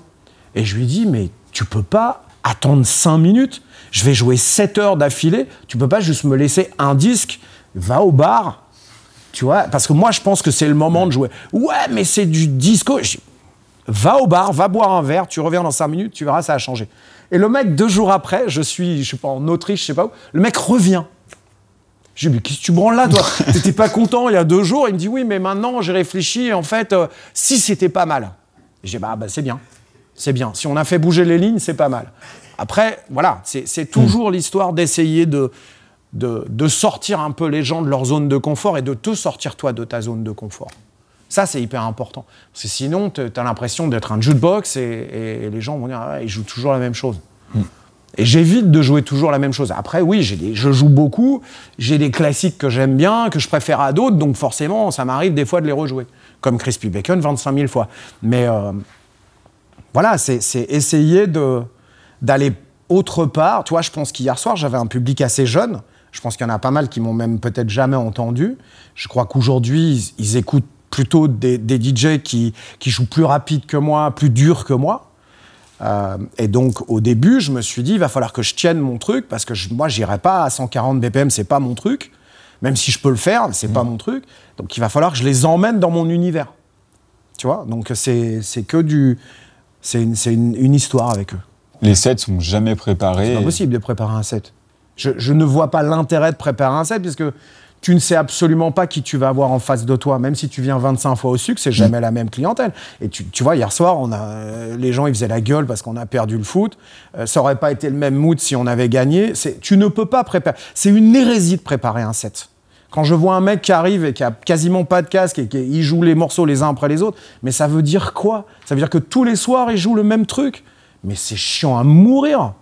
Speaker 2: Et je lui dis, mais tu peux pas attendre 5 minutes. Je vais jouer 7 heures d'affilée. Tu peux pas juste me laisser un disque. Va au bar. Tu vois, parce que moi, je pense que c'est le moment de jouer. Ouais, mais c'est du disco. va au bar, va boire un verre. Tu reviens dans 5 minutes, tu verras, ça a changé. Et le mec, deux jours après, je suis, je sais pas, en Autriche, je sais pas où, le mec revient. Je lui dis, mais qu'est-ce que tu branles là, toi [LAUGHS] T'étais pas content il y a deux jours Il me dit, oui, mais maintenant, j'ai réfléchi, en fait, euh, si c'était pas mal. J'ai lui bah, bah c'est bien. C'est bien. Si on a fait bouger les lignes, c'est pas mal. Après, voilà, c'est toujours mm. l'histoire d'essayer de, de sortir un peu les gens de leur zone de confort et de te sortir, toi, de ta zone de confort. Ça, c'est hyper important. Parce que sinon, tu as l'impression d'être un jukebox et, et, les gens vont dire, ah, ils jouent toujours la même chose. Hmm. Et j'évite de jouer toujours la même chose. Après, oui, je joue beaucoup, j'ai des classiques que j'aime bien, que je préfère à d'autres, donc forcément, ça m'arrive des fois de les rejouer. Comme Crispy Bacon 25 000 fois. Mais euh, voilà, c'est essayer d'aller autre part. Toi, je pense qu'hier soir, j'avais un public assez jeune. Je pense qu'il y en a pas mal qui m'ont même peut-être jamais entendu. Je crois qu'aujourd'hui, ils écoutent plutôt des, des DJ qui, qui, jouent plus rapide que moi, plus dur que moi. Euh, et donc au début, je me suis dit, il va falloir que je tienne mon truc parce que je, moi, j'irai pas à 140 BPM, c'est pas mon truc. Même si je peux le faire, c'est n'est pas mmh. mon truc. Donc il va falloir que je les emmène dans mon univers. Tu vois Donc c'est que du. C'est une, une, une, histoire avec eux. Les sets sont jamais préparés. C'est impossible de préparer un set. Je, je ne vois pas l'intérêt de préparer un set puisque tu ne sais absolument pas qui tu vas avoir en face de toi, même si tu viens 25 fois au sucre, c'est mm. jamais la même clientèle. Et tu, vois, hier soir, on euh, les gens, ils faisaient la gueule parce qu'on a perdu le foot. Euh, ça aurait pas été le même mood si on avait gagné. Tu ne peux pas préparer. C'est une hérésie de préparer un set. Quand je vois un mec qui arrive et qui a quasiment pas de casque et qui joue les morceaux les uns après les autres, mais ça veut dire quoi Ça veut dire que tous les soirs, il joue le même truc. Mais c'est chiant à mourir.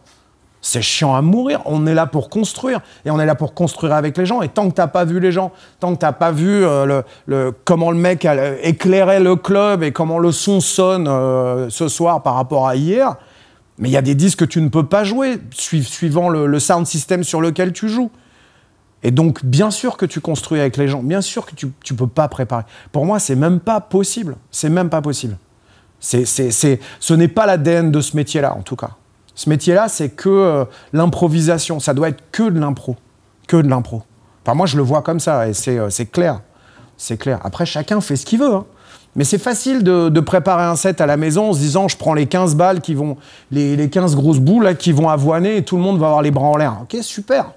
Speaker 2: C'est chiant à mourir. On est là pour construire et on est là pour construire avec les gens. Et tant que t'as pas vu les gens, tant que t'as pas vu euh, le, comment le mec euh, éclairait le club et comment le son sonne euh, ce soir par rapport à hier, mais il y a des disques que tu ne peux pas jouer suivant le, sound system sur lequel tu joues. Et donc, bien sûr que tu construis avec les gens, bien sûr que tu ne peux pas préparer. Pour moi, c'est même pas possible. C'est même pas possible. C'est, ce n'est pas l'ADN de ce métier-là, en tout cas. Ce métier-là, c'est que euh, l'improvisation. Ça doit être que de l'impro. Que de l'impro. Enfin, moi, je le vois comme ça, et c'est euh, clair. C'est clair. Après, chacun fait ce qu'il veut. Hein. Mais c'est facile de, préparer un set à la maison en se disant je prends les 15 balles qui vont, les, les 15 grosses boules qui vont avoiner et tout le monde va avoir les bras en l'air. Ok, super.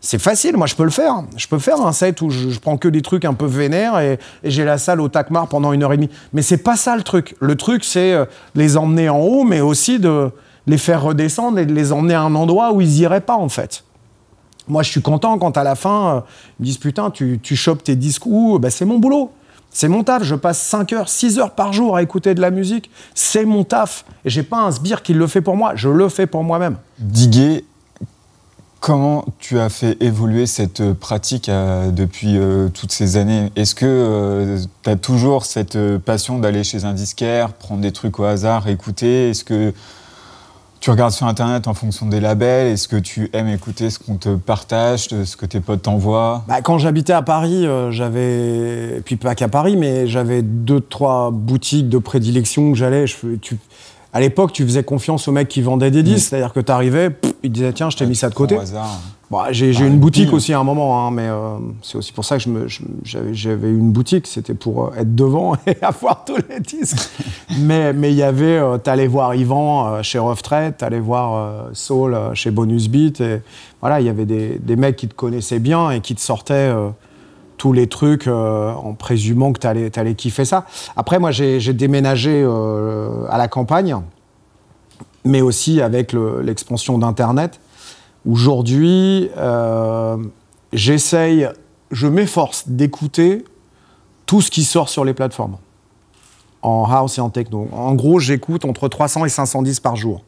Speaker 2: C'est facile, moi je peux le faire. Je peux faire un set où je, prends que des trucs un peu vénères et, j'ai la salle au tac pendant une heure et demie. Mais c'est pas ça le truc. Le truc, c'est euh, les emmener en haut, mais aussi de, les faire redescendre et de les emmener à un endroit où ils n'iraient pas, en fait. Moi, je suis content quand à la fin, euh, ils me disent Putain, tu, tu chopes tes disques où bah, C'est mon boulot. C'est mon taf. Je passe 5 heures, 6 heures par jour à écouter de la musique. C'est mon
Speaker 3: taf. Et n'ai pas un sbire qui le fait pour moi. Je le fais pour moi-même. Diguer, comment tu as fait évoluer cette euh, pratique euh, depuis toutes ces années Est-ce que tu as toujours cette passion d'aller chez un disquaire, prendre des trucs au hasard, écouter Est-ce que tu regardes sur Internet en fonction des labels Est-ce que tu aimes écouter ce qu'on te partage, ce que tes potes t'envoient
Speaker 2: bah, Quand j'habitais à Paris, euh, j'avais. Puis pas qu'à Paris, mais j'avais deux, trois boutiques de prédilection où j'allais. Je... À l'époque, tu faisais confiance aux mecs qui vendaient des mm. disques. C'est-à-dire que tu arrivais, il ils disaient tiens, je t'ai mis ça de côté. Bah, j'ai eu bah, une boutique aussi à un moment, hein, mais euh, c'est aussi pour ça que j'avais une boutique. C'était pour euh, être devant [LAUGHS] et avoir tous les disques. [LAUGHS] mais il y avait, euh, t'allais voir Yvan chez Rough Trade, t'allais voir Saul chez Bonus Beat. Et, voilà, il y avait des, mecs qui te connaissaient bien et qui te sortaient tous les trucs en présumant que t'allais allais kiffer ça. Après, moi, j'ai déménagé à la campagne, mais aussi avec l'expansion d'Internet. Aujourd'hui, euh, j'essaye, je m'efforce d'écouter tout ce qui sort sur les plateformes, en house et en techno. En gros, j'écoute entre 300 et 510 par jour.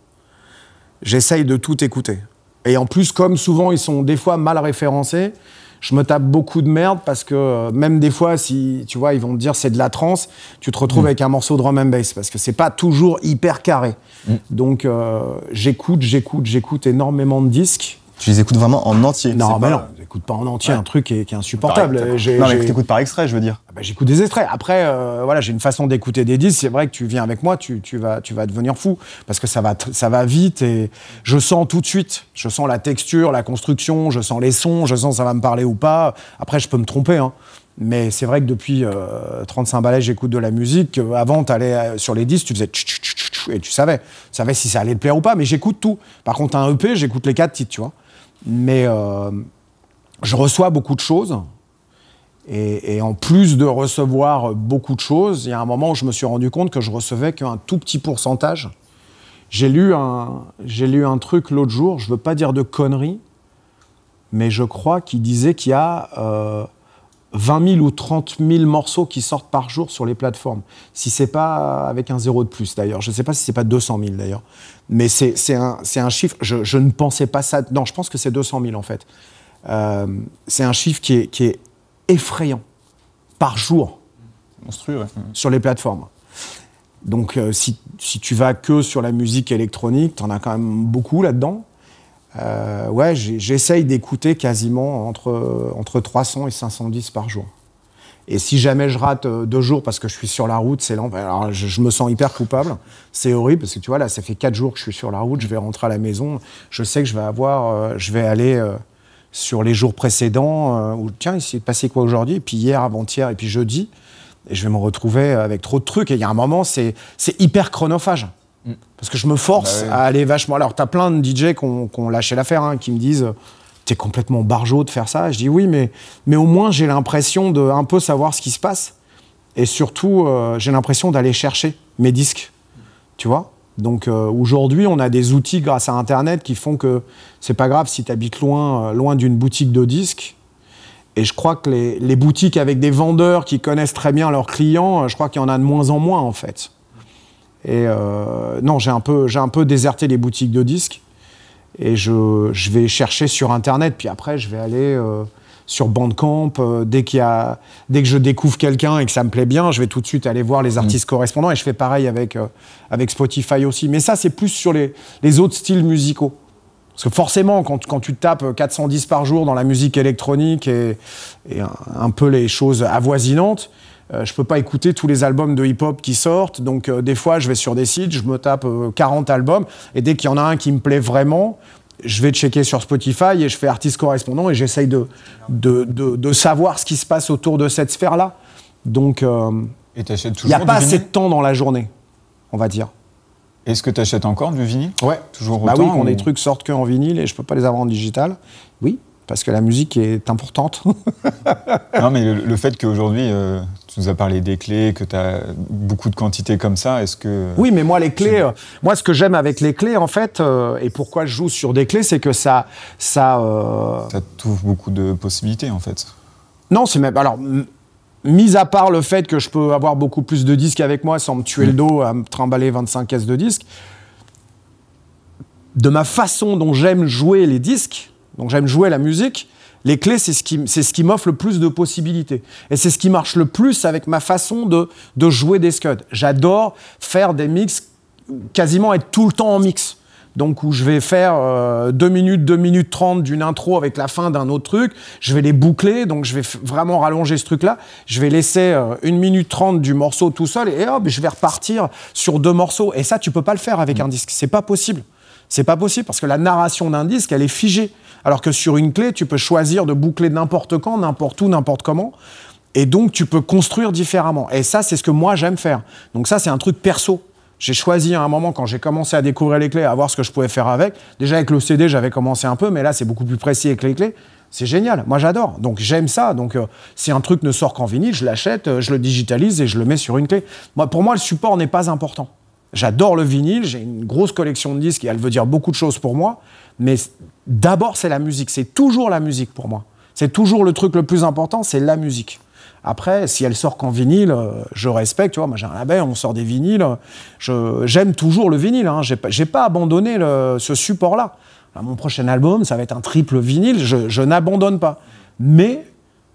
Speaker 2: J'essaye de tout écouter. Et en plus, comme souvent ils sont des fois mal référencés, je me tape beaucoup de merde parce que euh, même des fois, si tu vois, ils vont te dire c'est de la trance, tu te retrouves mm. avec un morceau de drum and bass parce que c'est pas toujours hyper carré. Mm. Donc euh, j'écoute, j'écoute, j'écoute énormément de disques. Tu
Speaker 1: les écoutes vraiment en entier Non, bah non pas en entier un truc qui est, qui est insupportable. non, mais écoutes par extrait, je veux dire.
Speaker 2: Ah bah, j'écoute des extraits. Après, euh, voilà, j'ai une façon d'écouter des disques. C'est vrai que tu viens avec moi, tu, vas, tu vas devenir fou parce que ça va, ça va vite et je sens tout de suite. Je sens la texture, la construction, je sens les sons, je sens ça va me parler ou pas. Après, je peux me tromper. Hein. Mais c'est vrai que depuis 35 euh, balais, j'écoute de la musique. Avant, tu allais euh, sur les disques, tu faisais et tu savais. Tu savais si ça allait te plaire ou pas, mais j'écoute tout. Par contre, un EP, j'écoute les quatre titres, tu vois. Mais je reçois beaucoup de choses. Et, en plus de recevoir beaucoup de choses, il y a un moment où je me suis rendu compte que je recevais qu'un tout petit pourcentage. J'ai lu un, j'ai lu un truc l'autre jour, je ne veux pas dire de conneries, mais je crois qu'il disait qu'il y a euh, 20 000 ou 30 000 morceaux qui sortent par jour sur les plateformes. Si c'est pas avec un zéro de plus d'ailleurs, je ne sais pas si ce c'est pas 200 000 d'ailleurs, mais c'est, un, un, chiffre, je, je ne pensais pas ça. Non, je pense que c'est 200 000 en fait. Euh, c'est un chiffre qui est, effrayant par jour. Mm. Sur les plateformes. Donc, euh, si, tu vas que sur la musique électronique, tu en as quand même beaucoup là-dedans. Euh, ouais, j'essaye d'écouter quasiment entre, entre 300 et 510 par jour. Et si jamais je rate deux jours parce que je suis sur la route, c'est lent. Ben alors, je, me sens hyper coupable. C'est horrible parce que tu vois, là, ça fait quatre jours que je suis sur la route. Je vais rentrer à la maison. Je sais que je vais avoir, je vais aller sur les jours précédents, euh, ou tiens, il s'est passé quoi aujourd'hui, puis hier, avant-hier, et puis jeudi, et je vais me retrouver avec trop de trucs. Et il y a un moment, c'est hyper chronophage. Mm. Parce que je me force bah à aller vachement. Alors, t'as plein de DJ qui ont lâché l'affaire, hein, qui me disent T'es complètement barjot de faire ça. je dis Oui, mais, au moins, j'ai l'impression de un peu savoir ce qui se passe. Et surtout, euh, j'ai l'impression d'aller chercher mes disques. Tu vois donc euh, aujourd'hui, on a des outils grâce à Internet qui font que c'est pas grave si tu habites loin, euh, loin d'une boutique de disques. Et je crois que les, les, boutiques avec des vendeurs qui connaissent très bien leurs clients, euh, je crois qu'il y en a de moins en moins en fait. Et non, j'ai un, peu, un peu déserté les boutiques de disques. Et je, je vais chercher sur Internet, puis après je vais aller sur Bandcamp. Euh, dès, qu'il a, dès que je découvre quelqu'un et que ça me plaît bien, je vais tout de suite aller voir les mm. artistes correspondants. Et je fais pareil avec, euh, avec Spotify aussi. Mais ça, c'est plus sur les, les autres styles musicaux. Parce que forcément, quand, tu tapes 410 par jour dans la musique électronique et, un, peu les choses avoisinantes, je euh, je peux pas écouter tous les albums de hip-hop qui sortent. Donc des fois, je vais sur des sites, je me tape 40 albums, et dès qu'il y en a un qui me plaît vraiment, je vais checker sur Spotify et je fais artiste correspondant et j'essaye de de, de, de, savoir ce qui se passe autour de cette sphère-là. Donc, euh,
Speaker 3: il n'y a pas assez de
Speaker 2: temps dans la journée, on va dire.
Speaker 3: Est-ce que tu achètes encore du vinyle Ouais. Toujours autant Bah oui, quand des trucs
Speaker 2: sortent que en vinyle et je peux pas les avoir en digital. Oui, parce que la musique est importante.
Speaker 3: [LAUGHS] non, mais le, fait qu'aujourd'hui, euh, tu nous as parlé des clés, que tu as beaucoup de quantités comme ça. Est-ce que Oui, mais
Speaker 2: moi les clés, euh, moi ce que j'aime avec les clés en fait, euh, et pourquoi je joue sur des clés, c'est que ça, ça. Euh, ça t'ouvre beaucoup de possibilités en fait. Non, c'est même alors. Mis à part le fait que je peux avoir beaucoup plus de disques avec moi sans me tuer le mm. dos à me trimballer 25 caisses de disques, de ma façon dont j'aime jouer les disques, donc j'aime jouer la musique, les clés, c'est ce qui, m'offre le plus de possibilités. Et c'est ce qui marche le plus avec ma façon de, jouer des scuds. J'adore faire des mix, quasiment être tout le temps en mix. Donc où je vais faire 2 euh, minutes, 2 minutes 30 d'une intro avec la fin d'un autre truc. Je vais les boucler, donc je vais vraiment rallonger ce truc-là. Je vais laisser 1 euh, minute 30 du morceau tout seul et hop, je vais repartir sur deux morceaux. Et ça, tu peux pas le faire avec un disque. C'est pas possible. C'est pas possible parce que la narration d'un disque, elle est figée alors que sur une clé, tu peux choisir de boucler n'importe quand, n'importe où, n'importe comment. Et donc, tu peux construire différemment. Et ça, c'est ce que moi, j'aime faire. Donc ça, c'est un truc perso. J'ai choisi à un moment, quand j'ai commencé à découvrir les clés, à voir ce que je pouvais faire avec. Déjà, avec le CD, j'avais commencé un peu, mais là, c'est beaucoup plus précis avec les clés. C'est génial. Moi, j'adore. Donc, j'aime ça. Donc, euh, si un truc ne sort qu'en vinyle, je l'achète, euh, je le digitalise et je le mets sur une clé. Moi, pour moi, le support n'est pas important. J'adore le vinyle. J'ai une grosse collection de disques et elle veut dire beaucoup de choses pour moi. Mais d'abord, c'est la musique. C'est toujours la musique pour moi. C'est toujours le truc le plus important, c'est la musique. Après, si elle sort qu'en vinyle, euh, je respecte, moi j'ai un label, on sort des vinyles, j'aime toujours le vinyle, hein. Je j'ai pas abandonné ce support-là. Mon prochain album, ça va être un triple vinyle, je, je n'abandonne pas. Mais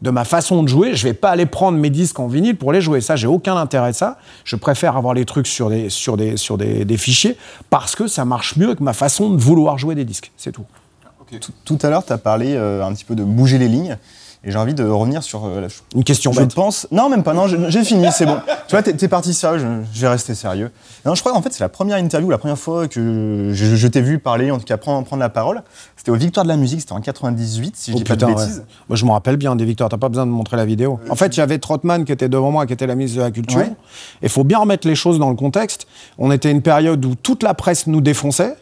Speaker 2: de ma façon de jouer. Je vais pas aller prendre mes disques en vinyle pour les jouer. Ça, j'ai aucun intérêt à ça. Je préfère avoir les trucs sur des, sur des, sur des,
Speaker 1: fichiers parce que ça marche mieux que ma façon de vouloir jouer des disques. C'est tout. Tout à l'heure, tu as parlé euh, un petit peu de bouger les lignes. Et j'ai envie de revenir sur euh, la chose. Une question bête. Je pense. Non, même pas. Non, j'ai fini, c'est bon. [LAUGHS] tu vois, t'es parti sérieux, je, resté vais rester sérieux. Non, je crois qu'en fait, c'est la première interview, la première fois que je, t'ai vu parler, en tout cas prendre, la parole. C'était aux Victoires de la musique, c'était en 98, si oh, je dis pas de bêtises. Moi, je me rappelle bien des Victoires, t'as pas besoin de montrer la vidéo. en fait, j'avais Trotman
Speaker 2: qui était devant moi, qui était la ministre de la Culture. il il faut bien remettre les choses dans le contexte. On était une période où toute la presse nous défonçait.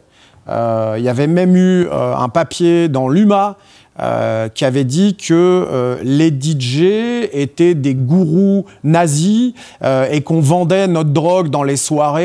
Speaker 2: Euh, il y avait même eu euh, un papier dans l'UMA euh, qui avait dit que euh, les DJ étaient des gourous nazis euh, et qu'on vendait notre drogue dans les soirées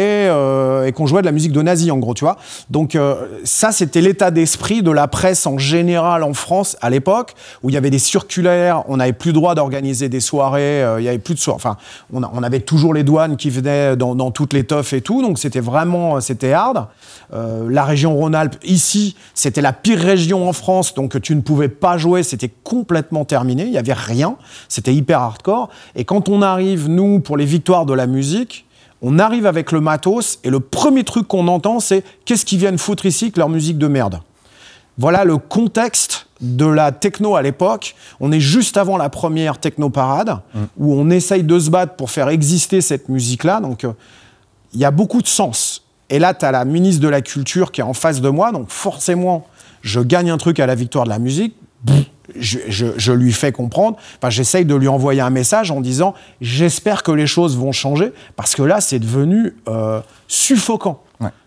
Speaker 2: et qu'on jouait de la musique de nazis, en gros, tu vois. Donc ça, c'était l'état d'esprit de la presse en général en France à l'époque, où il y avait des circulaires, on n'avait plus le droit d'organiser des soirées, il y avait plus de soirées, enfin, on, avait toujours les douanes qui venaient dans, dans toutes les teufs et tout, donc c'était vraiment, c'était hard. la région Rhône-Alpes, ici, c'était la pire région en France, donc tu ne pouvais pas joué, c'était complètement terminé, il n'y avait rien, c'était hyper hardcore. Et quand on arrive, nous, pour les victoires de la musique, on arrive avec le matos et le premier truc qu'on entend, c'est qu'est-ce qu'ils viennent foutre ici que leur musique de merde Voilà le contexte de la techno à l'époque. On est juste avant la première techno parade mm. où on essaye de se battre pour faire exister cette musique-là. Donc euh, il y a beaucoup de sens. Et là, tu as la ministre de la Culture qui est en face de moi, donc forcément, je gagne un truc à la victoire de la musique, je, lui fais comprendre, enfin, j'essaye de lui envoyer un message en disant j'espère que les choses vont changer, parce que là, c'est devenu euh, suffocant.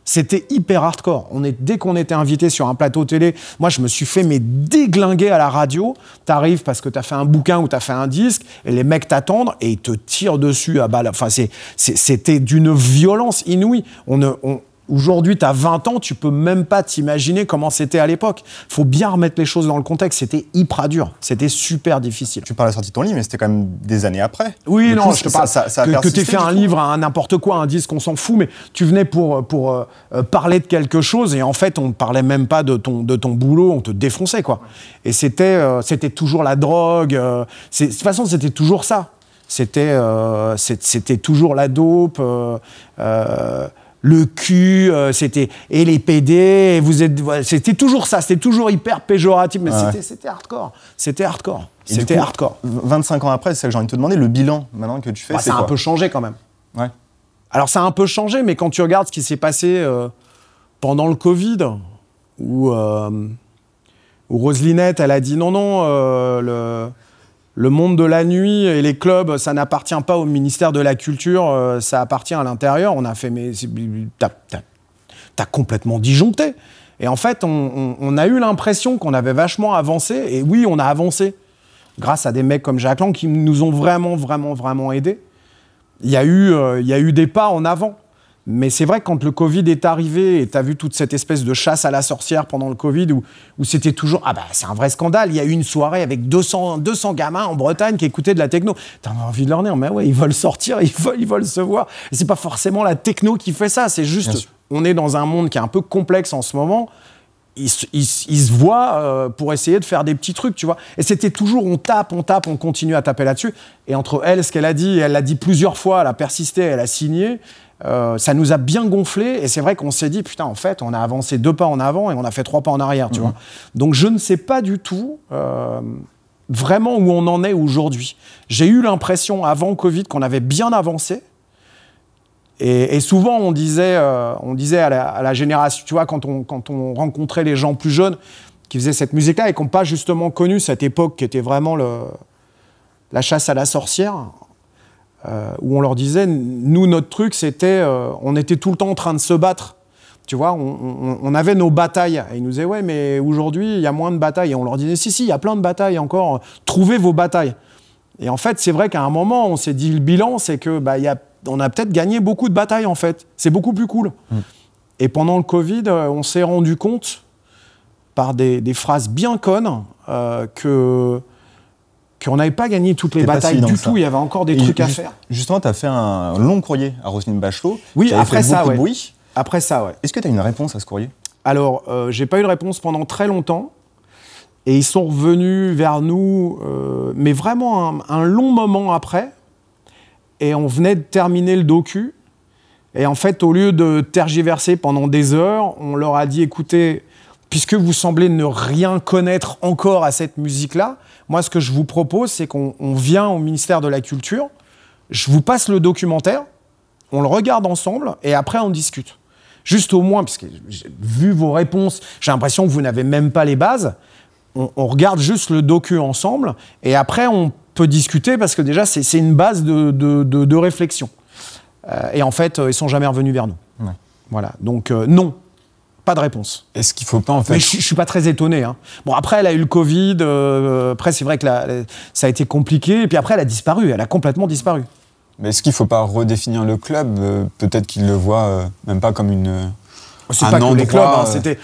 Speaker 2: C'était hyper hardcore. On est, dès qu'on était invité sur un plateau télé, moi je me suis fait mais déglinguer à la radio. T'arrives parce que t'as fait un bouquin ou t'as fait un disque, et les mecs t'attendent et ils te tirent dessus à balle. Enfin, c'était d'une violence inouïe. On, on, Aujourd'hui, tu as 20 ans, tu peux même pas t'imaginer comment c'était à l'époque. faut bien remettre les choses
Speaker 1: dans le contexte. C'était hyper dur. C'était super difficile. Tu parles de la de ton livre, mais c'était quand même des années après. Oui, non, je te parle. Ça, que tu fait un livre,
Speaker 2: à hein, n'importe quoi, un disque, on s'en fout, mais tu venais pour, euh, pour euh, euh, parler de quelque chose et en fait, on ne parlait même pas de ton, de ton boulot, on te défonçait, quoi. Et c'était c'était toujours la drogue. de toute façon, c'était toujours ça. C'était c'était toujours la dope le cul, euh, c'était et les PD, vous êtes, c'était toujours ça, c'était toujours hyper péjoratif, mais ah c'était hardcore,
Speaker 1: c'était hardcore, c'était hardcore. 25 ans après, c'est ça que j'ai envie de te demander, le bilan maintenant que tu fais, bah, ça a un peu changé quand même. Ouais. Alors ça a un peu changé, mais quand tu regardes ce qui s'est
Speaker 2: passé euh, pendant le Covid, où, euh, Roselynette, elle a dit non non, le le monde de la nuit et les clubs, ça n'appartient pas au ministère de la Culture, euh, ça appartient à l'intérieur. On a fait, mais t'as complètement disjoncté. Et en fait, on, a eu l'impression qu'on avait vachement avancé. Et oui, on a avancé grâce à des mecs comme Jacques Lang qui nous ont vraiment, vraiment, vraiment aidés. Il y a eu, euh, il y a eu des pas en avant. Mais c'est vrai que quand le Covid est arrivé, et tu as vu toute cette espèce de chasse à la sorcière pendant le Covid, où, c'était toujours. Ah bah, c'est un vrai scandale. Il y a eu une soirée avec 200, 200 gamins en Bretagne qui écoutaient de la techno. as envie de leur dire, mais ouais, ils veulent sortir, [LAUGHS] ils veulent, ils veulent se voir. C'est pas forcément la techno qui fait ça, c'est juste. On est dans un monde qui est un peu complexe en ce moment. ils, se voient euh, pour essayer de faire des petits trucs, tu vois. Et c'était toujours on tape, on tape, on continue à taper là-dessus. Et entre elle, ce qu'elle a dit, elle l'a dit plusieurs fois, elle a persisté, elle a signé. Euh, ça nous a bien gonflé et c'est vrai qu'on s'est dit putain en fait on a avancé deux pas en avant et on a fait trois pas en arrière tu mhm. vois donc je ne sais pas du tout euh, vraiment où on en est aujourd'hui j'ai eu l'impression avant Covid qu'on avait bien avancé et, souvent on disait euh, on disait à la, génération tu vois quand on quand on rencontrait les gens plus jeunes qui faisaient cette musique là et qui n'ont pas justement connu cette époque qui était vraiment le la chasse à la sorcière euh, où on leur disait, nous, notre truc, c'était, euh, on était tout le temps en train de se battre. Tu vois, on, avait nos batailles. Et ils nous disaient, ouais, mais aujourd'hui, il y a moins de batailles. Et on leur disait, si, si, il y a plein de batailles encore. Trouvez vos batailles. Et en fait, c'est vrai qu'à un moment, on s'est dit, le bilan, c'est que bah, y a, on a peut-être gagné beaucoup de batailles, en fait. C'est beaucoup plus cool. Mm. Et pendant le Covid, euh, on s'est rendu compte, par des, phrases bien connes, que qu'on n'avait pas gagné toutes les batailles du tout, il y avait encore des trucs à faire.
Speaker 1: Justement, tu as fait un long courrier à Roselyne Bachelot. Oui, après ça, oui. après ça, Est-ce que tu as une réponse à ce courrier
Speaker 2: Alors, euh, j'ai pas eu de réponse pendant très longtemps. Et ils sont revenus vers nous, euh, mais vraiment un, long moment après. Et on venait de terminer le docu. Et en fait, au lieu de tergiverser pendant des heures, on leur a dit écoutez, puisque vous semblez ne rien connaître encore à cette musique-là, moi, ce que je vous propose, c'est qu'on vient au ministère de la Culture, je vous passe le documentaire, on le regarde ensemble et après on discute. Juste au moins, parce que vu vos réponses, j'ai l'impression que vous n'avez même pas les bases. On, regarde juste le docu ensemble et après on peut discuter parce que déjà c'est une base de, réflexion. Euh, et en fait, euh, ils sont jamais revenus vers nous. Voilà. Donc euh, non, pas de réponse. Est-ce qu'il faut pas en fait Mais je, ne suis pas très étonné. Hein. Bon après elle a eu le Covid. Euh, après c'est vrai que ça a été compliqué. Et puis après elle a disparu. Elle a complètement
Speaker 3: disparu. Mais est-ce qu'il faut pas redéfinir le club euh, Peut-être qu'il le voit euh, même pas comme une. Oh, c'est pas que les clubs. Hein, c'était.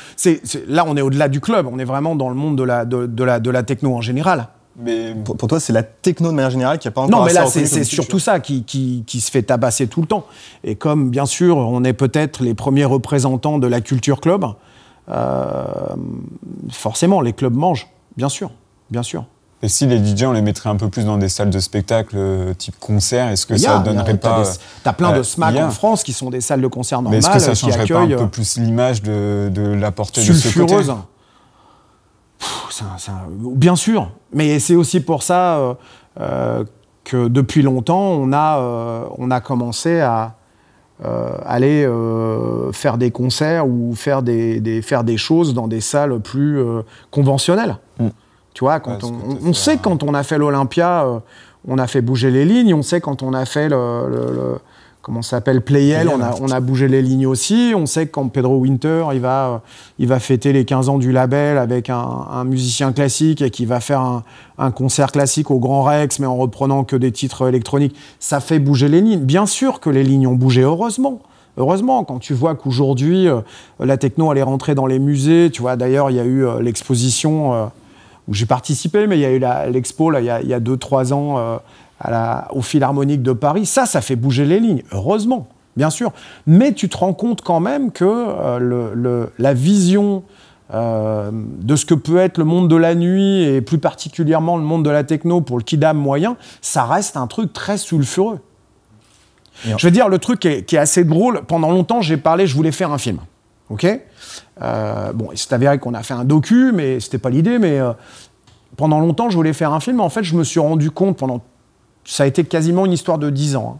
Speaker 2: là on est au-delà du club. On est vraiment dans le monde de la
Speaker 1: la de la techno en général. Mais pour toi, c'est la techno de manière générale qui n'a pas encore Non, mais là, c'est surtout
Speaker 2: ça qui, se fait tabasser tout le temps. Et comme, bien sûr, on est peut-être les premiers représentants de la culture club, euh, forcément, les clubs mangent, bien sûr,
Speaker 3: bien sûr. Et si les DJ, on les mettrait un peu plus dans des salles de spectacle euh, type concert, est-ce que ça donnerait a, pas. T'as plein de euh, SMAC en
Speaker 2: France qui sont des salles de concert normales. Mais est-ce que ça changerait pas un peu
Speaker 3: plus l'image de, la portée de ce côté
Speaker 2: Bien sûr, mais c'est aussi pour ça euh, euh, que depuis longtemps, on a, euh, on a commencé à aller faire des concerts ou faire des, faire des choses dans des salles plus conventionnelles. Mm. Tu vois, quand on, on, sait quand on a fait l'Olympia, on a fait bouger les lignes, on sait quand on a fait le comment s'appelle Playel, on a, bougé les lignes aussi. On sait que quand Pedro Winter, il va, il va fêter les 15 ans du label avec un, musicien classique et qui va faire un, concert classique au Grand Rex, mais en reprenant que des titres électroniques, ça fait bouger les lignes. Bien sûr que les lignes ont bougé, heureusement. Heureusement, quand tu vois qu'aujourd'hui, euh, la techno, elle est rentrée dans les musées. Tu vois, d'ailleurs, il y a eu euh, l'exposition euh, où j'ai participé, mais il y a eu l'expo, il, y a 2-3 ans au Philharmonique de Paris. Ça, ça fait bouger les lignes, heureusement, bien sûr. Mais tu te rends compte quand même que euh, le, la vision euh, de ce que peut être le monde de la nuit et plus particulièrement le monde de la techno pour le kidam moyen, ça reste un truc très sulfureux. Je veux dire, le truc qui est, assez drôle, pendant longtemps, j'ai parlé, je voulais faire un film. OK euh, Bon, c'est s'est avéré qu'on a fait un docu, mais c'était pas l'idée, mais pendant longtemps, je voulais faire un film. En fait, je me suis rendu compte pendant ça a été quasiment une histoire de 10 ans.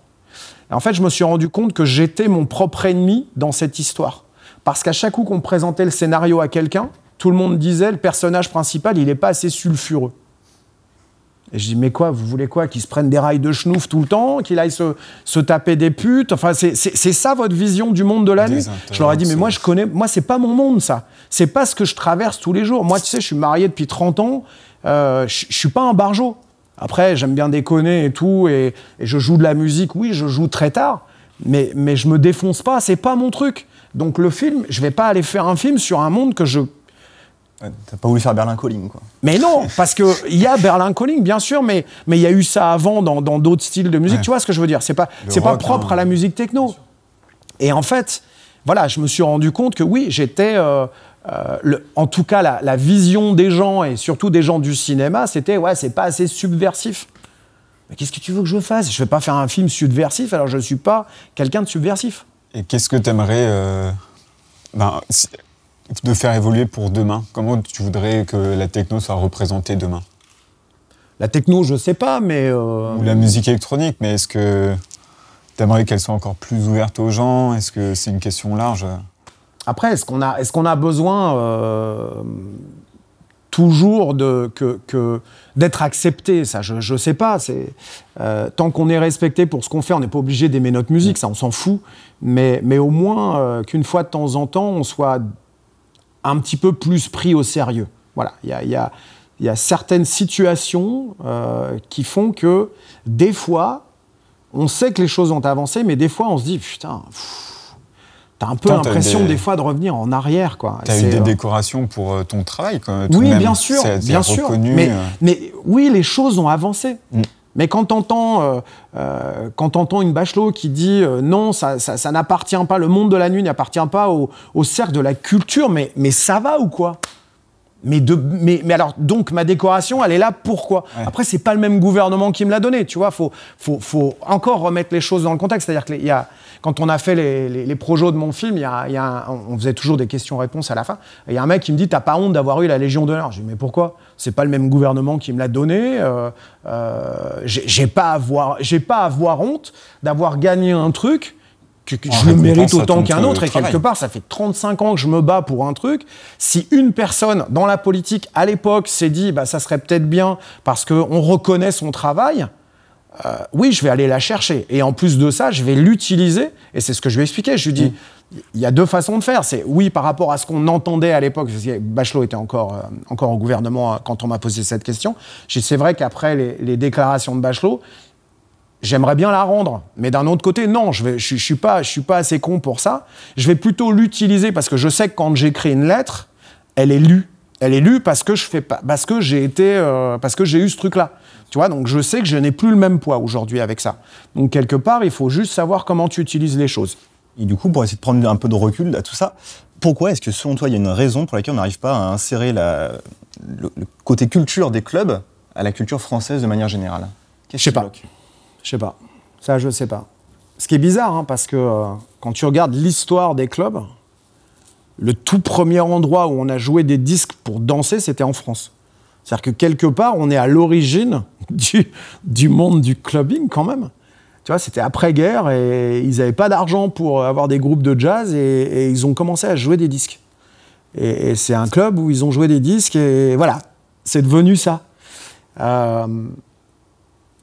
Speaker 2: Hein. en fait, je me suis rendu compte que j'étais mon propre ennemi dans cette histoire. Parce qu'à chaque coup qu'on présentait le scénario à quelqu'un, tout le monde disait le personnage principal, il n'est pas assez sulfureux. Et je dis, mais quoi, vous voulez quoi Qu'il se prenne des rails de schnouf tout le temps, qu'il aille se, taper des putes Enfin, c'est ça votre vision du monde de la nuit Je leur ai dit, mais moi, je connais, moi, c'est pas mon monde, ça. C'est pas ce que je traverse tous les jours. Moi, tu sais, je suis marié depuis 30 ans, euh, je, suis pas un barjot. Après, j'aime bien déconner et tout, et, je joue de la musique, oui, je joue très tard, mais, mais je me défonce pas, c'est pas mon truc. Donc le film, je vais pas aller faire un film sur un monde que je...
Speaker 1: T'as pas voulu faire Berlin Calling, quoi.
Speaker 2: Mais non, parce qu'il y a Berlin Calling, bien sûr, mais il y a eu ça avant dans d'autres styles de musique, tu vois ce que je veux dire C'est pas, pas propre hein, à la musique techno. Et en fait, voilà, je me suis rendu compte que oui, j'étais... Euh, euh, en tout cas, la, vision des gens, et surtout des gens du cinéma, c'était ouais, c'est pas assez subversif. Mais qu'est-ce que tu veux que je fasse Je vais pas faire un film subversif, alors je ne suis pas quelqu'un de subversif.
Speaker 3: Et qu'est-ce que tu aimerais euh, ben, de faire évoluer pour demain Comment tu voudrais que la techno soit représentée demain La techno, je sais pas, mais. Euh, Ou la musique électronique, mais est-ce que tu aimerais qu'elle soit encore plus ouverte aux gens Est-ce que c'est une question large après, est-ce qu'on a, est qu'on a besoin euh, toujours
Speaker 2: de, que, d'être accepté Ça, je ne sais pas. Euh, tant qu'on est respecté pour ce qu'on fait, on n'est pas obligé d'aimer notre musique, ça, on s'en fout. Mais, mais au moins euh, qu'une fois de temps en temps, on soit un petit peu plus pris au sérieux. Voilà, il y a, y, a, y a, certaines situations qui font que des fois, on sait que les choses ont avancé, mais des fois, on se dit, putain... T'as un peu l'impression des...
Speaker 3: fois de revenir en arrière, quoi. T'as eu des euh, décorations pour euh, ton travail, oui, bien sûr, bien sûr. Euh.
Speaker 2: Mais, oui, les choses ont avancé. Mm. Mais quand t'entends quand t'entends une bachelot qui dit non, ça, n'appartient pas, le monde de la nuit n'appartient pas au, cercle de la culture, mais ça va ou quoi mais, de, mais, mais, alors, donc, ma décoration, elle est là, pourquoi Après, c'est pas le même gouvernement qui me l'a donnée, tu vois. Faut, faut, faut, encore remettre les choses dans le contexte. C'est-à-dire que y a, quand on a fait les, les, les projets de mon film, y a, y a on faisait toujours des questions-réponses à la fin. Il y a un mec qui me dit T'as pas honte d'avoir eu la Légion d'honneur Je lui dis Mais pourquoi C'est pas le même gouvernement qui me l'a donné Euh, euh, j'ai pas, à avoir, pas à avoir honte d'avoir gagné un truc que, je le mérite autant qu'un autre. Et quelque part, ça fait 35 ans que je me bats pour un truc. Si une personne dans la politique à l'époque s'est dit, bah, ça serait peut-être bien parce qu'on reconnaît son travail, euh, oui, je vais aller la chercher. Et en plus de ça, je vais l'utiliser. Et c'est ce que je lui ai expliqué. Je lui dis, il y a deux façons de faire. C'est oui, par rapport à ce qu'on entendait à l'époque, parce que Bachelot était encore, euh, encore au gouvernement euh, quand on m'a posé cette question. C'est vrai qu'après les, les, déclarations de Bachelot, j'aimerais bien la rendre. Mais d'un autre côté, non, je ne je, suis, pas, suis pas assez con pour ça. Je vais plutôt l'utiliser parce que je sais que quand j'écris une lettre, elle est lue. Elle est lue parce que je fais pas, parce que j'ai été, euh, parce que j'ai eu ce truc-là. Tu vois, donc je sais que je n'ai plus le même poids aujourd'hui avec ça.
Speaker 1: Donc quelque part, il faut juste savoir comment tu utilises les choses. Et du coup, pour essayer de prendre un peu de recul à tout ça, pourquoi est-ce que selon toi, il y a une raison pour laquelle on n'arrive pas à insérer la, le, le côté culture des clubs à la culture française de manière générale je sais pas. Je sais pas. Ça, je sais pas. Ce qui est bizarre, hein, parce que euh, quand tu regardes l'histoire des clubs,
Speaker 2: le tout premier endroit où on a joué des disques pour danser, c'était en France. C'est-à-dire que quelque part, on est à l'origine [LAUGHS] du, monde du clubbing quand même. Tu vois, c'était après-guerre et ils n'avaient pas d'argent pour avoir des groupes de jazz et, ils ont commencé à jouer des disques. Et, c'est un club où ils ont joué des disques et voilà, c'est devenu ça. Euh,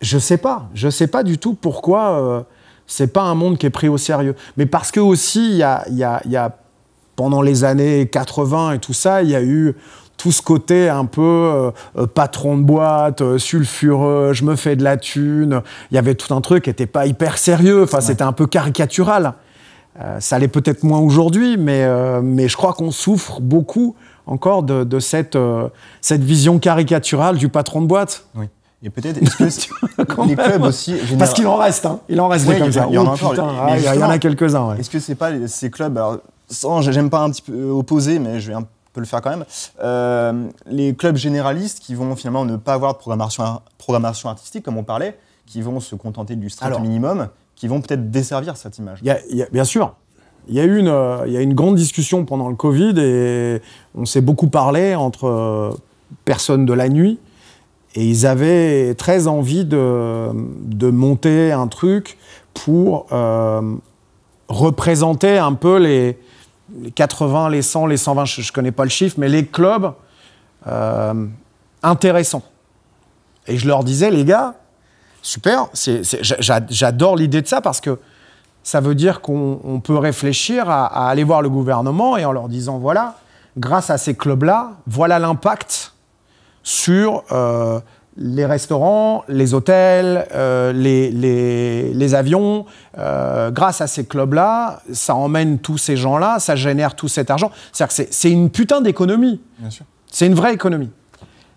Speaker 2: je sais pas. Je sais pas du tout pourquoi euh, c'est pas un monde qui est pris au sérieux. Mais parce que aussi, il y a, y, a, y a, pendant les années 80 et tout ça, il y a eu tout ce côté un peu euh, euh, patron de boîte, sulfureux, je me fais de la thune. Il y avait tout un truc qui n'était pas hyper sérieux. Enfin, c'était un peu caricatural. ça l'est peut-être moins aujourd'hui, mais, mais je crois qu'on souffre beaucoup encore de, cette, cette vision caricaturale du patron de boîte.
Speaker 1: Oui. Et peut-être, est-ce que [LAUGHS] les clubs aussi. Parce qu'il en reste, hein. Il en reste ça. Il y en a oh, ah, quelques-uns, Est-ce que c'est pas ces clubs, alors, sans, j'aime pas un petit peu euh, opposer, mais je vais un peu le faire quand même, euh, les clubs généralistes qui vont finalement ne pas avoir de programmation, programmation artistique, comme on parlait, qui vont se contenter du strict minimum, qui vont peut-être desservir cette image.
Speaker 2: bien sûr, il y, a eu une, euh, une grande discussion pendant le Covid et on s'est beaucoup parlé entre personnes de la nuit et ils avaient très envie de, monter un truc pour euh, représenter un peu les, 80, les 100, les 120, je ne connais pas le chiffre, mais les clubs euh, intéressants. Et je leur disais, les gars, super, j'adore l'idée de ça parce que ça veut dire qu'on peut réfléchir à aller voir le gouvernement et en leur disant, voilà, grâce à ces clubs-là, voilà l'impact sur euh, les restaurants, les hôtels, euh, les, avions. Euh, grâce à ces clubs-là, ça emmène tous ces gens-là, ça génère tout cet argent. cest que c'est une putain d'économie. C'est une vraie économie.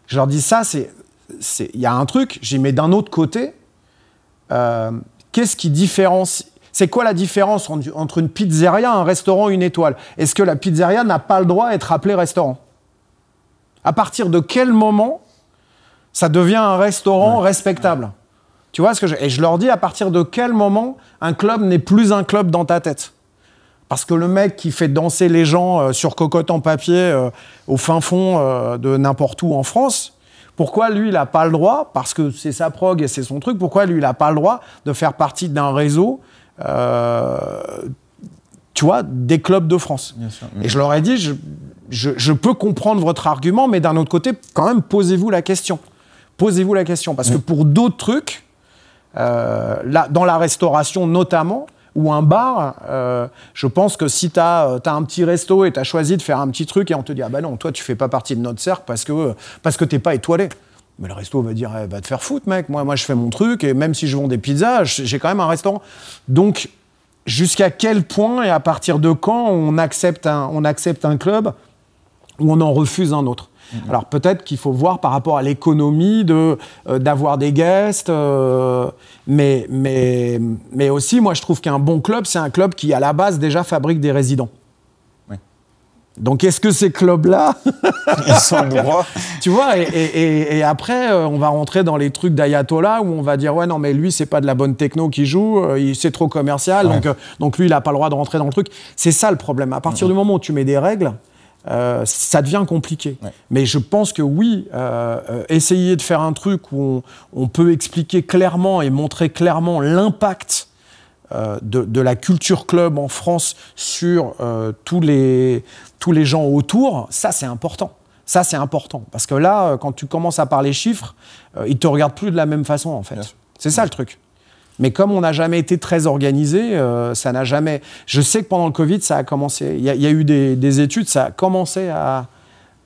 Speaker 2: Je leur dis ça, c'est il y a un truc. J'y mets d'un autre côté. Qu'est-ce qui différencie c'est quoi la différence entre une pizzeria, un restaurant, une étoile Est-ce que la pizzeria n'a pas le droit d'être appelée restaurant à partir de quel moment ça devient un restaurant respectable Tu vois ce que je... Et je leur dis à partir de quel moment un club n'est plus un club dans ta tête. Parce que le mec qui fait danser les gens euh, sur cocotte en papier euh, au fin fond euh, de n'importe où en France, pourquoi lui, il n'a pas le droit, parce que c'est sa prog et c'est son truc, pourquoi lui, il n'a pas le droit de faire partie d'un réseau tu vois, des clubs de France. Et je leur ai dit, je, peux comprendre votre argument, mais d'un autre côté, quand même, posez-vous la question. Posez-vous la question, parce que pour d'autres trucs, euh, là, dans la restauration notamment, ou un bar, euh, je pense que si tu as, euh, un petit resto et tu as choisi de faire un petit truc et on te dit Ah bah non, toi tu fais pas partie de notre cercle parce que, parce que t'es pas étoilé. Mais le resto va dire eh, Va te faire foutre, mec. Moi, moi je fais mon truc et même si je vends des pizzas, j'ai quand même un restaurant. Donc, jusqu'à quel point et à partir de quand on accepte un, on accepte un club ou on en refuse un autre. Mhm. Alors peut-être qu'il faut voir par rapport à l'économie de euh, d'avoir des guests, euh, mais, mais, mais aussi moi je trouve qu'un bon club c'est un club qui à la base déjà fabrique des résidents. Donc est-ce que ces clubs-là... [LAUGHS] Ils sont droits. tu vois, et, après, euh, on va rentrer dans les trucs d'Ayatollah où on va dire, ouais, non, mais lui, c'est pas de la bonne techno qui joue, euh, c'est trop commercial, donc, euh, donc lui, il n'a pas le droit de rentrer dans le truc. C'est ça le problème. À partir du moment où tu mets des règles, ça devient compliqué. Mais je pense que oui, essayer de faire un truc où on peut expliquer clairement et montrer clairement l'impact euh, de, la culture club en France sur euh, tous, les, tous les gens autour, ça c'est important. Ça, c'est important. Parce que là, euh, quand tu commences à parler chiffres, ils ne te regardent plus de la même façon, en fait. C'est ça le truc. Mais comme on n'a jamais été très organisé, ça n'a jamais. Je sais que pendant le Covid, ça a commencé. Il y, a
Speaker 1: eu des, études, ça a commencé à,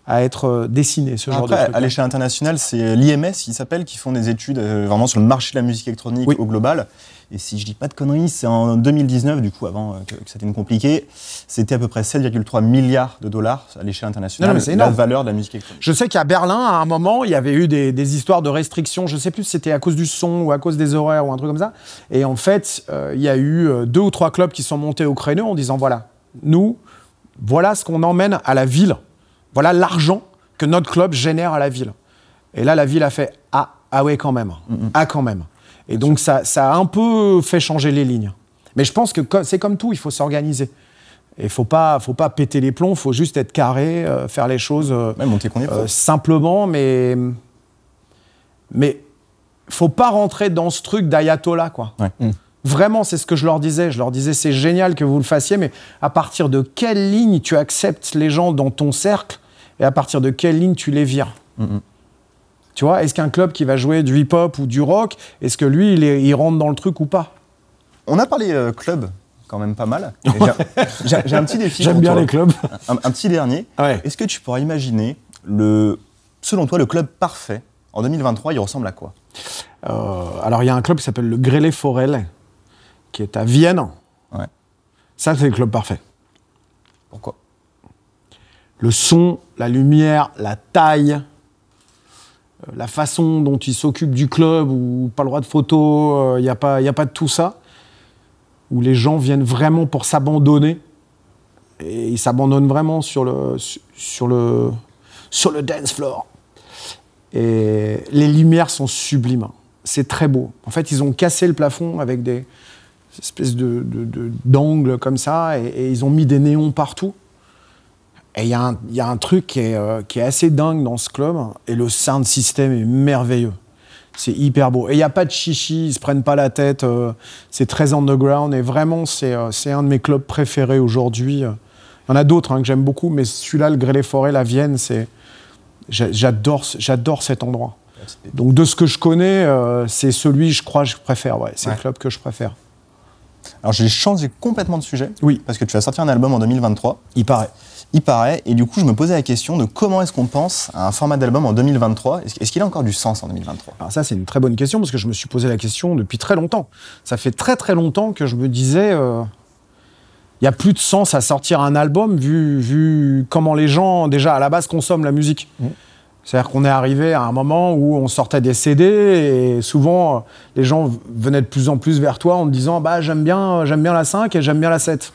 Speaker 1: être dessiné, ce de truc. À l'échelle internationale, c'est l'IMS, il s'appelle, qui font des études vraiment sur le marché de la musique électronique au global. Et si je dis pas de conneries, c'est en 2019, du coup, avant euh, que, que ça devienne compliqué, c'était à peu près 7,3 milliards de dollars à l'échelle internationale, non, la valeur de la musique Je sais qu'à Berlin, à un moment,
Speaker 2: il y avait eu des, histoires de restrictions, je sais plus si c'était à cause du son ou à cause des horaires ou un truc comme ça. Et en fait, euh, il y a eu euh, deux ou trois clubs qui sont montés au créneau en disant voilà, nous, voilà ce qu'on emmène à la ville, voilà l'argent que notre club génère à la ville. Et là, la ville a fait ah, ah ouais, quand même, ah, quand même. Et donc, ça, a un peu fait changer les lignes. Mais je pense que c'est comme tout, il faut s'organiser. Et il ne faut pas, faut pas péter les plombs, il faut juste être carré, euh, faire les choses euh, euh, simplement, mais mais faut pas rentrer dans ce truc d'ayatollah. quoi. Mm. Vraiment, c'est ce que je leur disais. Je leur disais, c'est génial que vous le fassiez, mais à partir de quelle ligne tu acceptes les gens dans ton cercle et à partir de quelle ligne tu les vires mm, mm. Tu vois, est-ce qu'un club qui va jouer du hip-hop ou du rock, est-ce que lui, il, rentre dans le truc ou pas
Speaker 1: On a parlé euh, club quand même pas mal. [LAUGHS] J'ai un petit défi. J'aime bien les clubs. Un, petit dernier. Est-ce que tu pourrais imaginer, le, selon toi, le club parfait en 2023 Il ressemble à quoi euh, Alors, il y a un club qui s'appelle le Grêlé forel
Speaker 2: qui est à Vienne. Ça, c'est le club parfait. Pourquoi Le son, la lumière, la taille, la façon dont ils s'occupent du club, ou pas le droit de photo, il euh, n'y a, pas, a pas de tout ça, où les gens viennent vraiment pour s'abandonner. Et ils s'abandonnent vraiment sur le, sur, dance floor. Et les lumières sont sublimes. Hein. C'est très beau. En fait, ils ont cassé le plafond avec des espèces d'angles de, de, comme ça, et ils ont mis des néons partout. Et il y, a un truc euh, qui est, assez dingue dans ce club, et le sound system est merveilleux. C'est hyper beau. Et il n'y a pas de chichi, ils se prennent pas la tête, euh, c'est très underground, et vraiment, euh, c'est un de mes clubs préférés aujourd'hui. Il y en a d'autres hein, que j'aime beaucoup, mais celui-là, le gré les forêts la Vienne, c'est j'adore
Speaker 1: cet endroit. Donc de ce que je connais, c'est celui, je crois, que je préfère. Ouais, c'est le club que je préfère. Alors j'ai changé complètement de sujet. Oui. Parce que tu vas sortir un album en 2023. Il paraît il paraît. Et du coup, je me posais la question de comment est-ce qu'on pense à un format d'album en 2023 Est-ce qu'il a encore du sens en 2023 Alors ça, c'est une très bonne question parce que je me suis posé la question depuis très longtemps. Ça fait
Speaker 2: très très longtemps que je me disais, euh, il y n'y a plus de sens à sortir un album vu, vu comment les gens déjà à la base consomment la musique. Mmh. C'est-à-dire qu'on est arrivé à un moment où on sortait des CD et souvent euh, les gens venaient de plus en plus vers toi en te disant bah j'aime bien j'aime bien la 5 et j'aime bien la 7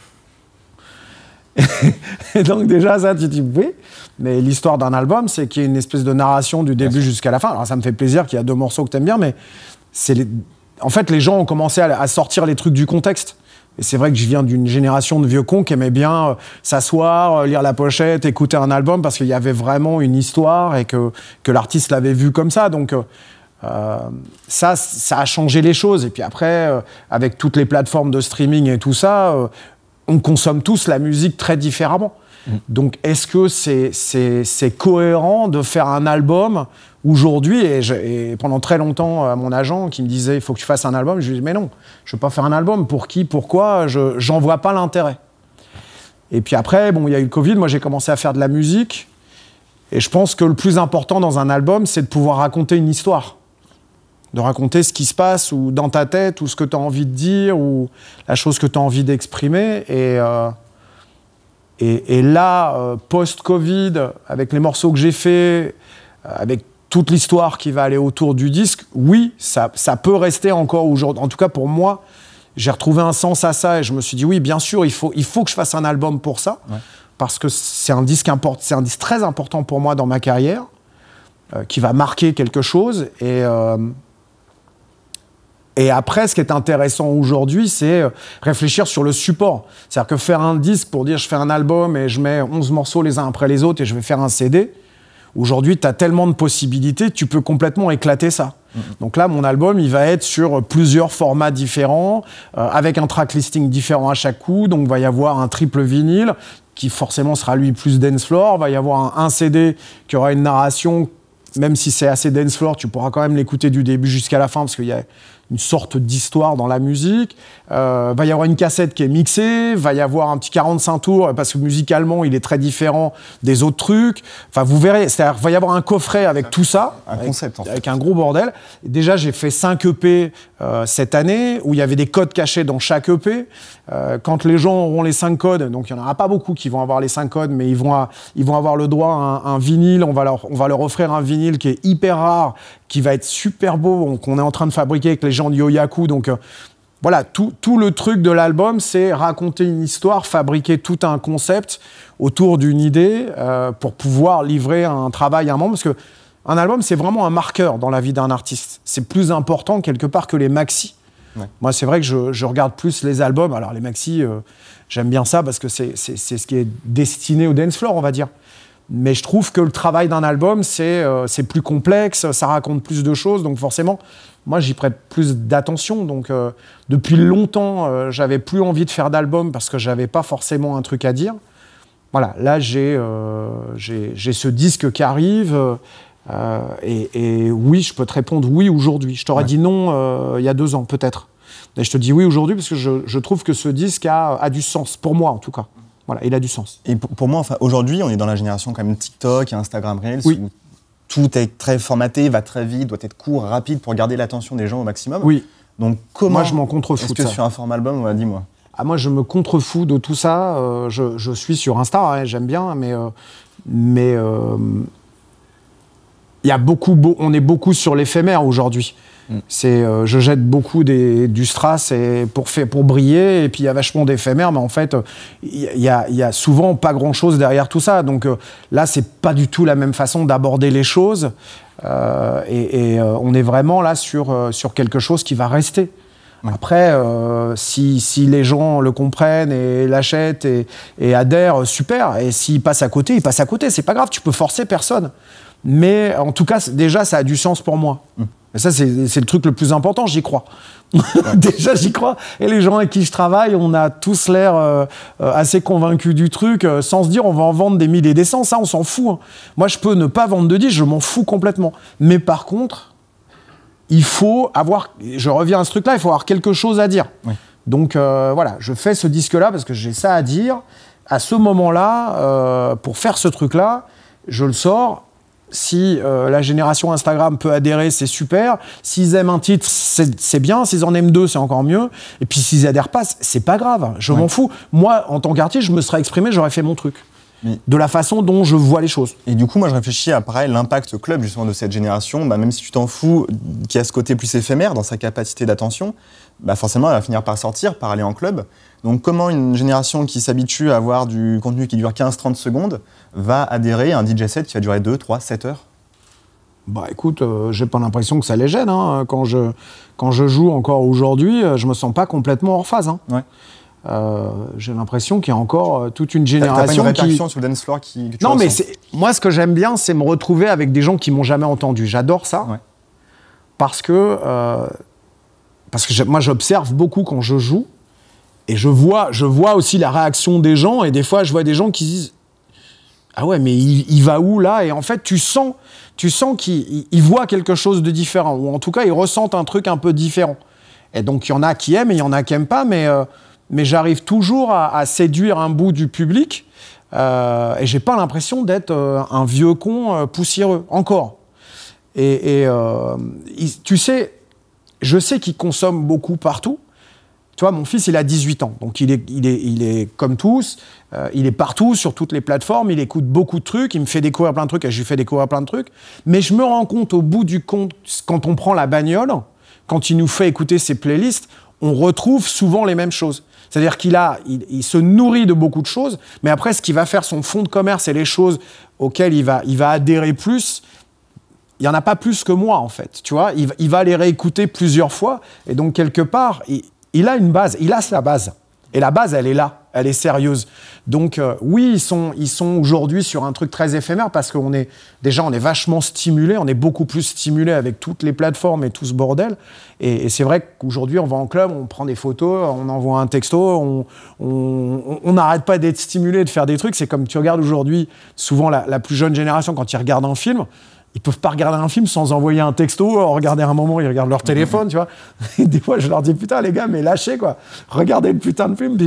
Speaker 2: et [LAUGHS] donc déjà ça, tu dis oui. Mais l'histoire d'un album, c'est qu'il y a une espèce de narration du début jusqu'à la fin. Alors ça me fait plaisir qu'il y a deux morceaux que t'aimes bien, mais c'est en fait les gens ont commencé à, sortir les trucs du contexte. Et c'est vrai que je viens d'une génération de vieux cons qui aimait bien euh, s'asseoir, euh, lire la pochette, écouter un album parce qu'il y avait vraiment une histoire et que, que l'artiste l'avait vu comme ça. Donc euh, ça, ça a changé les choses. Et puis après, avec toutes les plateformes de streaming et tout ça, on consomme tous la musique très différemment. Mm. Donc, est-ce que c'est cohérent de faire un album aujourd'hui et, pendant très longtemps, euh, mon agent qui me disait il faut que tu fasses un album, je lui dis mais non, je ne veux pas faire un album. Pour qui Pourquoi Je n'en vois pas l'intérêt. Et puis après, bon, il y a eu le Covid, moi j'ai commencé à faire de la musique. Et je pense que le plus important dans un album, c'est de pouvoir raconter une histoire de raconter ce qui se passe ou dans ta tête ou ce que tu as envie de dire ou la chose que tu as envie d'exprimer. Et, euh, et, là, euh, post-Covid, avec les morceaux que j'ai faits, euh, avec toute l'histoire qui va aller autour du disque, oui, ça, ça peut rester encore aujourd'hui. En tout cas, pour moi, j'ai retrouvé un sens à ça et je me suis dit, oui, bien sûr, il faut, il faut que je fasse un album pour ça. Parce que c'est un, disque c'est un disque très important pour moi dans ma carrière, qui va marquer quelque chose. Et, et après, ce qui est intéressant aujourd'hui, c'est euh, réfléchir sur le support. C'est-à-dire que faire un disque pour dire je fais un album et je mets 11 morceaux les uns après les autres et je vais faire un CD, aujourd'hui, tu as tellement de possibilités, tu peux complètement éclater ça. Mm-hmm. Donc là, mon album, il va être sur euh, plusieurs formats différents, euh, avec un track listing différent à chaque coup. Donc, il va y avoir un triple vinyle qui forcément sera lui plus dance floor. Il va y avoir un, CD qui aura une narration même si c'est assez dance floor, tu pourras quand même l'écouter du début jusqu'à la fin parce qu'il y a une sorte d'histoire dans la musique. Euh, va y avoir une cassette qui est mixée, va y avoir un petit 45 tours parce que musicalement il est très différent des autres trucs. Enfin, vous verrez, c'est-à-dire va y avoir un coffret avec tout ça, un avec, concept avec un gros bordel. déjà, j'ai fait 5 EP euh, cette année où il y avait des codes cachés dans chaque EP. Euh, quand les gens auront les 5 codes, donc il n'y en aura pas beaucoup qui vont avoir les 5 codes, mais ils vont ils vont avoir le droit à un, vinyle. On va on va leur offrir un vinyle qui est hyper rare, qui va être super beau, qu'on est en train de fabriquer avec les gens de Yoyaku. Donc euh, voilà, tout, tout, le truc de l'album, c'est raconter une histoire, fabriquer tout un concept autour d'une idée euh, pour pouvoir livrer un travail à un moment. Parce que un album, c'est vraiment un marqueur dans la vie d'un artiste. C'est plus important quelque part que les maxi. Moi, c'est vrai que je, regarde plus les albums. Alors, les maxi, euh, j'aime bien ça parce que c'est ce qui est destiné au dance floor, on va dire. Mais je trouve que le travail d'un album, euh, c'est plus complexe, ça raconte plus de choses, donc forcément, moi, j'y prête plus d'attention. Donc, euh, depuis longtemps, euh, j'avais plus envie de faire d'album parce que j'avais pas forcément un truc à dire. Voilà, là, j'ai ce disque qui arrive. Et, oui, je peux te répondre oui aujourd'hui. Je t'aurais dit non il y a deux ans, peut-être. Mais je te dis
Speaker 1: oui aujourd'hui parce que je, trouve que ce disque a, du sens, pour moi en tout cas. Voilà, il a du sens. Et pour moi, enfin, aujourd'hui, on est dans la génération quand même TikTok et Instagram Reels. Où tout est très formaté, va très vite, doit être court, rapide pour garder l'attention des gens au maximum. Oui. Donc comment Moi, je m'en contrefous. Est-ce que ça. sur un format album, on va moi
Speaker 2: ah, moi, je me contrefous de tout ça. Euh, je, je, suis sur Insta, hein, j'aime bien, mais euh, mais euh, il y a beaucoup, on est beaucoup sur l'éphémère aujourd'hui. Mm. C'est, euh, je jette beaucoup des, du strass pour, fait, pour briller, et puis il y a vachement d'éphémère, mais en fait, il y, a souvent pas grand-chose derrière tout ça. Donc euh, là, c'est pas du tout la même façon d'aborder les choses, euh, et, on est vraiment là sur, quelque chose qui va rester. Après, si, si, les gens le comprennent et l'achètent et, adhèrent, super. Et s'ils passent à côté, ils passent à côté. C'est pas grave, tu peux forcer personne. Mais en tout cas, déjà, ça a du sens pour moi. Mm. Mais ça, c'est le truc le plus important, j'y crois. [LAUGHS] Déjà, j'y crois. Et les gens avec qui je travaille, on a tous l'air euh, assez convaincus du truc, euh, sans se dire on va en vendre des milliers et des cents. Ça, on s'en fout. Hein. Moi, je peux ne pas vendre de disques, je m'en fous complètement. Mais par contre, il faut avoir. Je reviens à ce truc-là, il faut avoir quelque chose à dire. Donc euh, voilà, je fais ce disque-là parce que j'ai ça à dire. À ce moment-là, pour faire ce truc-là, je le sors si euh, la génération Instagram peut adhérer, c'est super. S'ils aiment un titre, c'est bien. S'ils en aiment deux, c'est encore mieux.
Speaker 1: Et puis s'ils adhèrent pas, c'est pas grave. Je m'en fous. Moi, en tant qu'artiste, je me serais exprimé, j'aurais fait mon truc. de la façon dont je vois les choses. Et du coup, moi, je réfléchis à pareil l'impact club justement de cette génération. Bah, même si tu t'en fous, qui a ce côté plus éphémère dans sa capacité d'attention, bah, forcément, elle va finir par sortir, par aller en club. Donc, comment une génération qui s'habitue à avoir du contenu qui dure 15-30 secondes va adhérer à un DJ set qui va durer 2, 3, 7 heures bah écoute,
Speaker 2: euh, j'ai pas l'impression que ça les gêne. Hein. Quand, je, quand je joue encore aujourd'hui, euh, je me sens pas complètement hors phase. Hein. Euh, j'ai l'impression qu'il y a encore toute une génération y pas une réaction
Speaker 1: sur le dance floor qui. non, mais c'est.
Speaker 2: moi, ce que j'aime bien, c'est me retrouver avec des gens qui m'ont jamais entendu. J'adore ça parce que parce que moi, j'observe beaucoup quand je joue et je vois, je vois aussi la réaction des gens et des fois, je vois des gens qui disent ah ouais, mais il, il, va où là Et en fait, tu sens, tu sens qu'il voit quelque chose de différent, ou en tout cas, il ressent un truc un peu différent. Et donc, il y en a qui aiment et il y en a qui n'aiment pas, mais, euh, mais j'arrive toujours à, séduire un bout du public, euh, et j'ai pas l'impression d'être euh, un vieux con euh, poussiéreux, encore. Et, tu sais, je sais qu'il consomme beaucoup partout, tu vois, mon fils, il a 18 ans, donc il est, il est, comme tous, euh, il est partout, sur toutes les plateformes, il écoute beaucoup de trucs, il me fait découvrir plein de trucs, et je lui fais découvrir plein de trucs. Mais je me rends compte, au bout du compte, quand on prend la bagnole, quand il nous fait écouter ses playlists, on retrouve souvent les mêmes choses. C'est-à-dire qu'il a, il, se nourrit de beaucoup de choses, mais après, ce qui va faire son fonds de commerce et les choses auxquelles il va, il va adhérer plus, il n'y en a pas plus que moi, en fait. Tu vois, il, il va les réécouter plusieurs fois, et donc, quelque part, il il a une base, il a sa base. Et la base, elle est là, elle est sérieuse. Donc euh, oui, ils sont, aujourd'hui sur un truc très éphémère parce qu'on est déjà on est vachement stimulé, on est beaucoup plus stimulé avec toutes les plateformes et tout ce bordel. Et, c'est vrai qu'aujourd'hui, on va en club, on prend des photos, on envoie un texto, on n'arrête pas d'être stimulé, de faire des trucs. C'est comme tu regardes aujourd'hui, souvent la, la plus jeune génération quand ils regardent un film, ils peuvent pas regarder un film sans envoyer un texto, euh, regarder un moment, ils regardent leur téléphone, tu vois. [LAUGHS] des fois, je leur dis, putain, les gars, mais lâchez, quoi. Regardez le putain de film,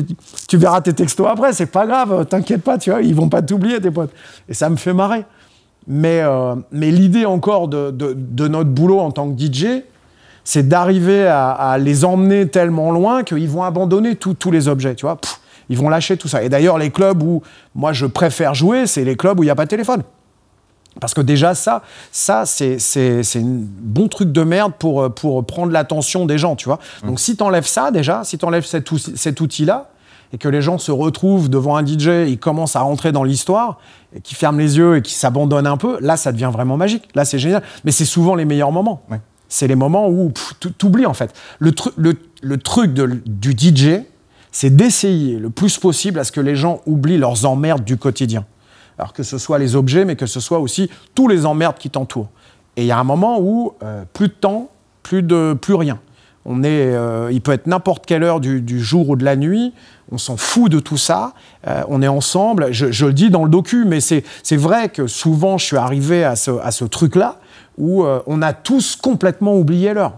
Speaker 2: tu verras tes textos après, c'est pas grave, euh, t'inquiète pas, tu vois, ils vont pas t'oublier, tes potes. Et ça me fait marrer. Mais, euh, mais l'idée encore de, de, notre boulot en tant que DJ, c'est d'arriver à, les emmener tellement loin qu'ils vont abandonner tous les objets, tu vois. ils vont lâcher tout ça. Et d'ailleurs, les clubs où moi je préfère jouer, c'est les clubs où il n'y a pas de téléphone. Parce que déjà, ça, ça c'est un bon truc de merde pour, euh, pour prendre l'attention des gens, tu vois. Mmh. Donc, si enlèves ça, déjà, si t'enlèves cet, cet outil-là, et que les gens se retrouvent devant un DJ, ils commencent à rentrer dans l'histoire, et qui ferment les yeux et qui s'abandonnent un peu, là, ça devient vraiment magique. Là, c'est génial. Mais c'est souvent les meilleurs moments. C'est les moments où oublies, en fait. Le, truc le, le truc de, du DJ, c'est d'essayer le plus possible à ce que les gens oublient leurs emmerdes du quotidien alors que ce soit les objets, mais que ce soit aussi tous les emmerdes qui t'entourent. Et il y a un moment où euh, plus de temps, plus, de, plus rien. On est, euh, il peut être n'importe quelle heure du, du, jour ou de la nuit. On s'en fout de tout ça. Euh, on est ensemble. Je, le dis dans le docu, mais c'est vrai que souvent, je suis arrivé à ce, à ce truc-là où on a tous complètement oublié l'heure.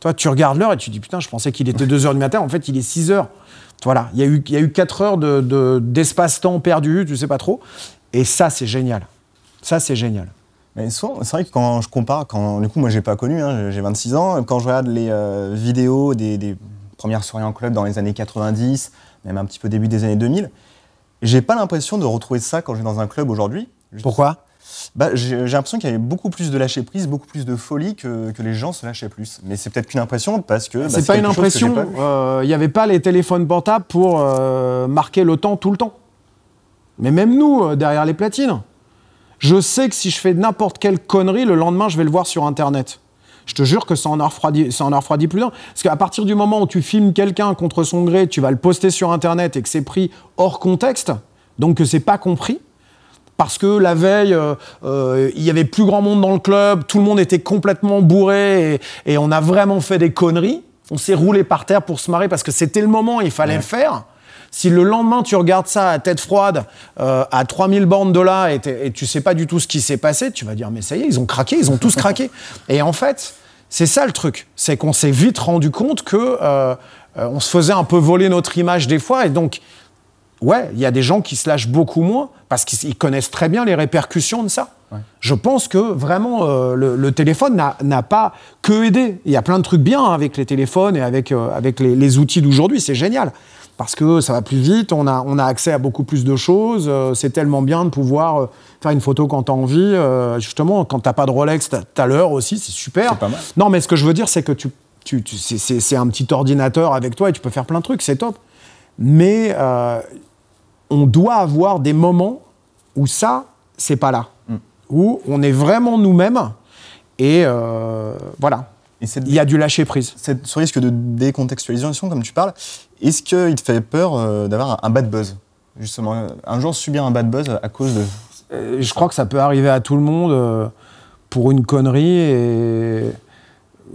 Speaker 2: Toi, tu regardes l'heure et tu dis Putain, je pensais qu'il était 2h du matin. En fait, il est 6h. Voilà, il y a eu, il y a eu 4 heures d'espace-temps perdu, tu sais pas
Speaker 1: trop. Et ça, c'est génial. Ça, c'est génial. C'est vrai que quand je compare, quand, du coup, moi, j'ai pas connu, hein, j'ai 26 ans, quand je regarde les euh, vidéos des, premières soirées en club dans les années 90, même un petit peu début des années 2000, j'ai pas l'impression de retrouver ça quand je suis dans un club aujourd'hui. Pourquoi bah, J'ai l'impression qu'il y avait beaucoup plus de lâcher prise, beaucoup plus de folie que, que les gens se lâchaient plus. Mais c'est peut-être qu'une impression parce que. Bah, c'est pas une impression.
Speaker 3: Euh,
Speaker 2: il n'y avait pas les téléphones portables pour euh, marquer le temps tout le temps. Mais même nous, euh, derrière les platines. Je sais que si je fais n'importe quelle connerie, le lendemain, je vais le voir sur Internet. Je te jure que ça en a refroidi, ça en a plus d'un. Parce qu'à partir du moment où tu filmes quelqu'un contre son gré, tu vas le poster sur Internet et que c'est pris hors contexte, donc que c'est pas compris, parce que la veille, euh, euh, il y avait plus grand monde dans le club, tout le monde était complètement bourré et, on a vraiment fait des conneries. On s'est roulé par terre pour se marrer parce que c'était le moment, il fallait le faire. Si le lendemain, tu regardes ça à tête froide, euh, à 3000 bornes de là, et, et tu sais pas du tout ce qui s'est passé, tu vas dire, mais ça y est, ils ont craqué, ils ont tous craqué. [LAUGHS] Et en fait, c'est ça le truc. C'est qu'on s'est vite rendu compte que euh, euh, on se faisait un peu voler notre image des fois, et donc, ouais, il y a des gens qui se lâchent beaucoup moins parce qu'ils connaissent très bien les répercussions de ça. Je pense que vraiment le, téléphone n'a pas que aidé. Il y a plein de trucs bien avec les téléphones et avec, avec les outils d'aujourd'hui, c'est génial parce que ça va plus vite, on a, on a accès à beaucoup plus de choses. Euh, c'est tellement bien de pouvoir euh, faire une photo quand t'as envie. Euh, justement, quand t'as pas de Rolex, t'as l'heure aussi, c'est super. pas mal. Non, mais ce que je veux dire, c'est que tu, tu, c'est, un petit ordinateur avec toi et tu peux faire plein de trucs, c'est top. Mais on doit avoir des moments où ça, c'est pas là. Mm. Où on est vraiment nous-mêmes. Et
Speaker 1: voilà. Il y a du lâcher prise. ce risque de décontextualisation, comme tu parles, est-ce qu'il te fait peur euh, d'avoir un bad buzz Justement, un jour subir un bad buzz à cause de. Euh, je crois que ça peut arriver à tout le monde euh, pour une connerie
Speaker 2: et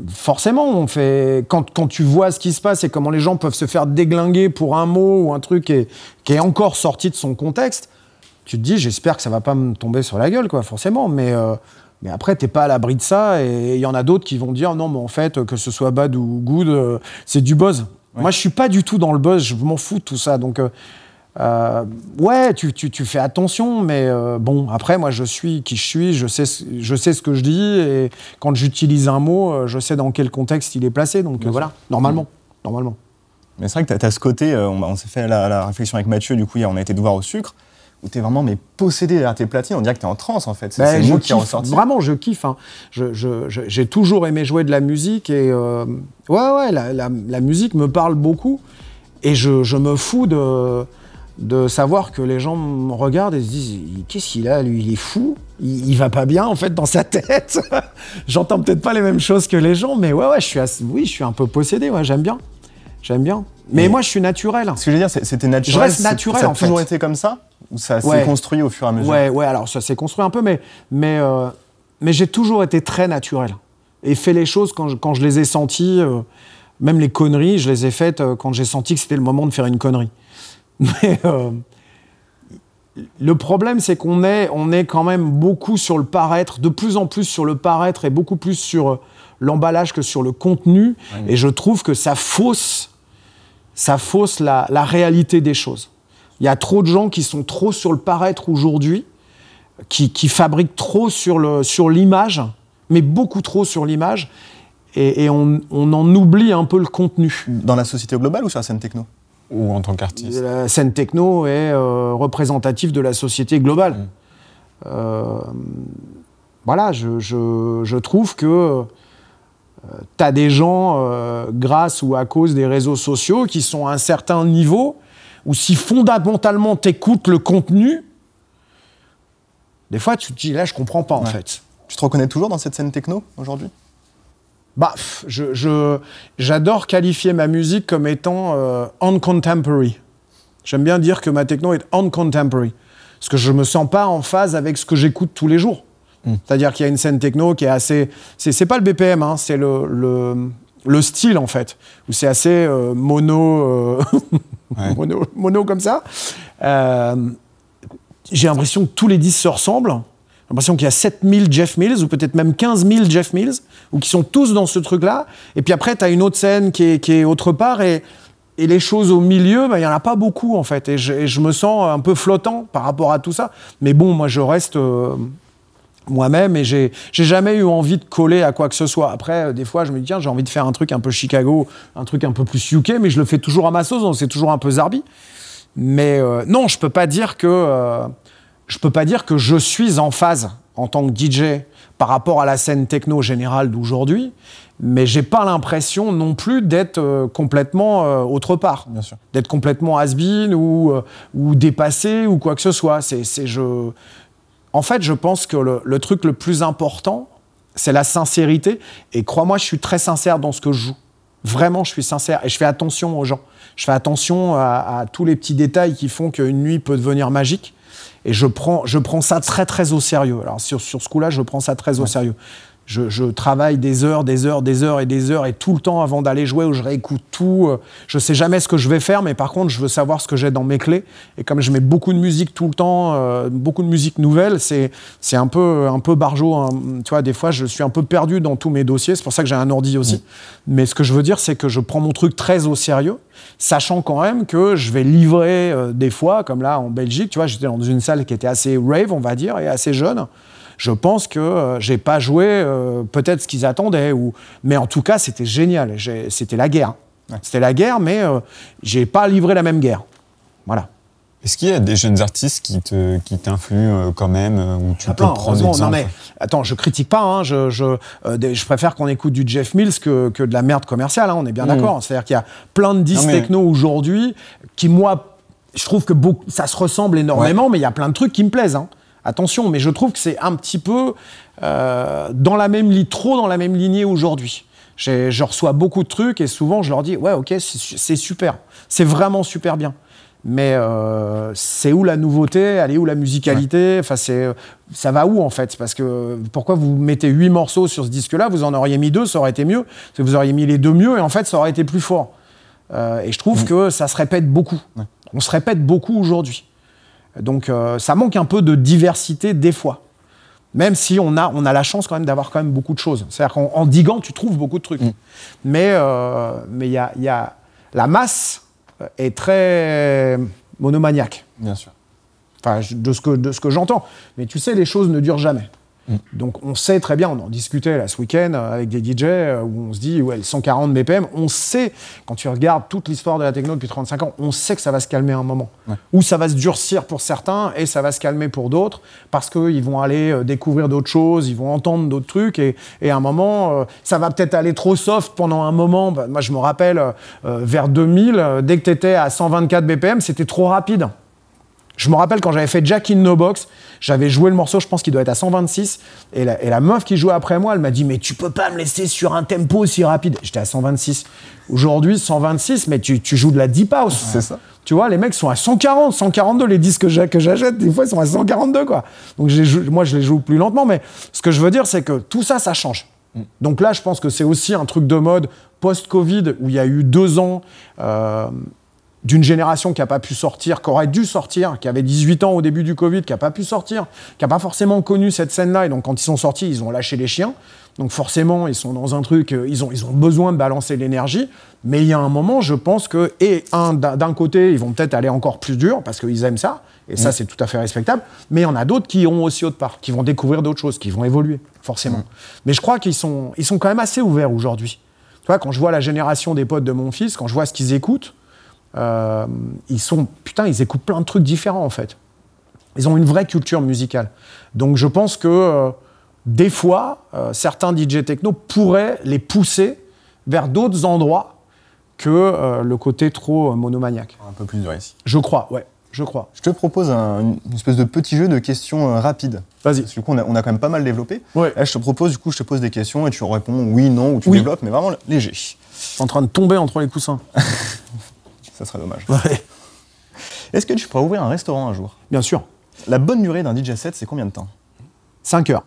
Speaker 2: forcément, on fait. Quand, quand, tu vois ce qui se passe et comment les gens peuvent se faire déglinguer pour un mot ou un truc et, qui est encore sorti de son contexte, tu te dis, j'espère que ça va pas me tomber sur la gueule, quoi, forcément. Mais mais après, t'es pas à l'abri de ça, et il y en a d'autres qui vont dire non, mais en fait, que ce soit bad ou good, euh, c'est du buzz. Moi, je suis pas du tout dans le buzz, je m'en fous de tout ça. Donc, euh, euh, ouais, tu, fais attention, mais bon, après, moi, je suis qui je suis, je sais, je sais ce que je dis, et quand j'utilise un mot, je sais dans quel contexte il est placé. Donc, voilà,
Speaker 1: normalement. Mmh. Normalement. Mais c'est vrai que tu as, ce côté, on, s'est fait la, réflexion avec Mathieu, du coup, on a été devoir au sucre où tu es vraiment mais possédé derrière tes platines, on dirait que tu es en transe en fait. C'est ben, le qui est ressorti. Vraiment,
Speaker 2: je kiffe. Hein. J'ai toujours aimé jouer de la musique et euh, ouais, ouais, la, musique me parle beaucoup et je, me fous de, de savoir que les gens me regardent et se disent Qu'est-ce qu'il a lui Il est fou il, va pas bien en fait dans sa tête. [LAUGHS] J'entends peut-être pas les mêmes choses que les gens, mais ouais, ouais, je suis, oui, je suis un peu possédé, ouais, j'aime bien. J'aime bien.
Speaker 1: Mais, moi, je suis naturel. Ce que je veux dire, c'était naturel. Je reste naturel, en fait. toujours été comme ça ou ça s'est construit
Speaker 2: au fur et à mesure Ouais, ouais alors ça s'est construit un peu, mais, mais, euh, j'ai toujours été très naturel. Et fait les choses quand je, les ai senties. Euh, même les conneries, je les ai faites euh, quand j'ai senti que c'était le moment de faire une connerie. [LAUGHS] Mais le problème, c'est qu'on est, on est quand même beaucoup sur le paraître, de plus en plus sur le paraître et beaucoup plus sur l'emballage que sur le contenu. Et je trouve que ça fausse, ça fausse la réalité des choses. Il y a trop de gens qui sont trop sur le paraître aujourd'hui, qui, fabriquent trop sur l'image, sur mais beaucoup trop sur l'image, et, on, en oublie un peu le contenu. Dans la société globale ou
Speaker 1: sur la scène techno
Speaker 3: Ou en tant qu'artiste
Speaker 2: La scène techno est euh, représentative de la société globale. Mm. Euh, voilà, je, trouve que euh, tu as des gens, grâce ou à cause des réseaux sociaux, qui sont à un certain niveau ou si fondamentalement t'écoutes le contenu, des fois tu te dis là je comprends pas en fait. Tu te reconnais toujours dans cette scène techno aujourd'hui Bah, je j'adore qualifier ma musique comme étant euh, on contemporary. J'aime bien dire que ma techno est on contemporary parce que je me sens pas en phase avec ce que j'écoute tous les jours. Hmm. C'est-à-dire qu'il y a une scène techno qui est assez. C'est pas le BPM, hein, c'est le, le, style en fait, où c'est assez euh, mono. Euh, [LAUGHS] mono, comme ça. Euh, j'ai l'impression que tous les dix se ressemblent. J'ai l'impression qu'il y a 7000 Jeff Mills, ou peut-être même 15 000 Jeff Mills, ou qui sont tous dans ce truc-là. Et puis après, tu as une autre scène qui est, autre part, et, les choses au milieu, bah, il y n'y en a pas beaucoup, en fait. Et je, me sens un peu flottant par rapport à tout ça. Mais bon, moi, je reste. Euh, moi-même et j'ai jamais eu envie de coller à quoi que ce soit. Après, euh, des fois, je me dis, tiens, j'ai envie de faire un truc un peu Chicago, un truc un peu plus UK, mais je le fais toujours à ma sauce, donc c'est toujours un peu zarbi. Mais euh, non, je peux pas dire que euh, je peux pas dire que je suis en phase en tant que DJ par rapport à la scène techno générale d'aujourd'hui, mais j'ai pas l'impression non plus d'être complètement autre part, d'être complètement has-been ou, ou dépassé ou quoi que ce soit. C'est je en fait, je pense que le, truc le plus important, c'est la sincérité. Et crois-moi, je suis très sincère dans ce que je joue. Vraiment, je suis sincère et je fais attention aux gens. Je fais attention à, tous les petits détails qui font qu'une nuit peut devenir magique. Et je prends, ça très, très au sérieux. Alors, sur, ce coup-là, je prends ça très au sérieux je, travaille des heures, des heures, des heures et des heures et tout le temps avant d'aller jouer où je réécoute tout. Euh, je sais jamais ce que je vais faire, mais par contre, je veux savoir ce que j'ai dans mes clés. Et comme je mets beaucoup de musique tout le temps, euh, beaucoup de musique nouvelle, c'est un peu un peu barjo. Hein. Tu vois, des fois, je suis un peu perdu dans tous mes dossiers. C'est pour ça que j'ai un ordi aussi. Mais ce que je veux dire, c'est que je prends mon truc très au sérieux, sachant quand même que je vais livrer euh, des fois, comme là en Belgique. Tu vois, j'étais dans une salle qui était assez rave, on va dire, et assez jeune je pense que euh, j'ai pas joué euh, peut-être ce qu'ils attendaient. Ou... Mais en tout cas, c'était génial. C'était la guerre. C'était la guerre, mais euh, j'ai pas livré la même guerre.
Speaker 3: Voilà. Est-ce qu'il y a des jeunes artistes qui te qui t'influent quand même ou tu ah, peux prendre Non mais attends, je critique pas. Hein, je je,
Speaker 2: préfère qu'on écoute du Jeff Mills que, de la merde commerciale. Hein, on est bien mm. d'accord. C'est-à-dire qu'il y a plein de disques techno aujourd'hui qui moi je trouve que ça se ressemble énormément, mais il y a plein de trucs qui me plaisent. Hein. Attention, mais je trouve que c'est un petit peu euh, dans la même lit, trop dans la même lignée aujourd'hui. Je reçois beaucoup de trucs et souvent je leur dis ouais ok c'est super, c'est vraiment super bien. Mais euh, c'est où la nouveauté Allez, où la musicalité Enfin, ça va où en fait Parce que pourquoi vous mettez huit morceaux sur ce disque-là Vous en auriez mis deux, ça aurait été mieux. vous auriez mis les deux mieux et en fait ça aurait été plus fort. Euh, et je trouve mmh. que ça se répète beaucoup. On se répète beaucoup aujourd'hui. Donc euh, ça manque un peu de diversité des fois. Même si on a, on a la chance quand même d'avoir quand même beaucoup de choses. C'est-à-dire qu'en diguant, tu trouves beaucoup de trucs. Mm. Mais euh, mais y a, y a, la masse euh, est très monomaniaque. Bien sûr. Enfin, de ce que, de ce que j'entends. Mais tu sais, les choses ne durent jamais. Mm. Donc on sait très bien, on en discutait là ce week-end euh, avec des DJ euh, où on se dit, ouais, 140 BPM, on sait, quand tu regardes toute l'histoire de la techno depuis 35 ans, on sait que ça va se calmer un moment. Ou ça va se durcir pour certains et ça va se calmer pour d'autres parce qu'ils vont aller euh, découvrir d'autres choses, ils vont entendre d'autres trucs et, à un moment, ça va peut-être aller trop soft pendant un moment. Bah, moi je me rappelle, vers 2000, dès que tu étais à 124 BPM, c'était trop rapide. Je me rappelle quand j'avais fait Jack in No Box, j'avais joué le morceau, je pense qu'il doit être à 126. Et la, meuf qui jouait après moi, elle m'a dit Mais tu peux pas me laisser sur un tempo aussi rapide. J'étais à 126. Aujourd'hui, 126, mais tu, joues de la deep house. C'est ça. Tu vois, les mecs sont à 140, 142, les disques que j'achète, des fois, ils sont à 142, quoi. Donc, moi, je les joue plus lentement, mais ce que je veux dire, c'est que tout ça, ça change. Mm. Donc là, je pense que c'est aussi un truc de mode post-Covid où il y a eu deux ans euh, d'une génération qui n'a pas pu sortir, qui aurait dû sortir, qui avait 18 ans au début du Covid, qui n'a pas pu sortir, qui n'a pas forcément connu cette scène-là. Et donc, quand ils sont sortis, ils ont lâché les chiens. Donc, forcément, ils sont dans un truc, euh, ils ont, ils ont besoin de balancer l'énergie. Mais il y a un moment, je pense que, et un, d'un côté, ils vont peut-être aller encore plus dur parce qu'ils aiment ça. Et ça, mmh. c'est tout à fait respectable. Mais il y en a d'autres qui ont aussi autre part, qui vont découvrir d'autres choses, qui vont évoluer, forcément. Mmh. Mais je crois qu'ils sont, ils sont quand même assez ouverts aujourd'hui. Tu vois, quand je vois la génération des potes de mon fils, quand je vois ce qu'ils écoutent, euh, ils sont, putain, ils écoutent plein de trucs différents en fait. Ils ont une vraie culture musicale. Donc je pense que euh, des fois, euh, certains DJ techno pourraient les pousser vers d'autres endroits que le côté trop
Speaker 1: monomaniaque. Un peu plus dur ici. – Je crois, ouais. Je crois. Je te propose une espèce de petit jeu de questions rapides. Vas-y. Parce que du coup, on a, quand même pas mal développé. Ouais. je te propose, du coup, je te pose des questions et tu réponds oui, non, ou tu développes, mais vraiment léger. en train de tomber entre les coussins. [LAUGHS] Ça serait dommage. [LAUGHS] Est-ce que tu pourrais ouvrir un restaurant un jour Bien sûr. La bonne durée d'un DJ set, c'est combien de temps 5 heures.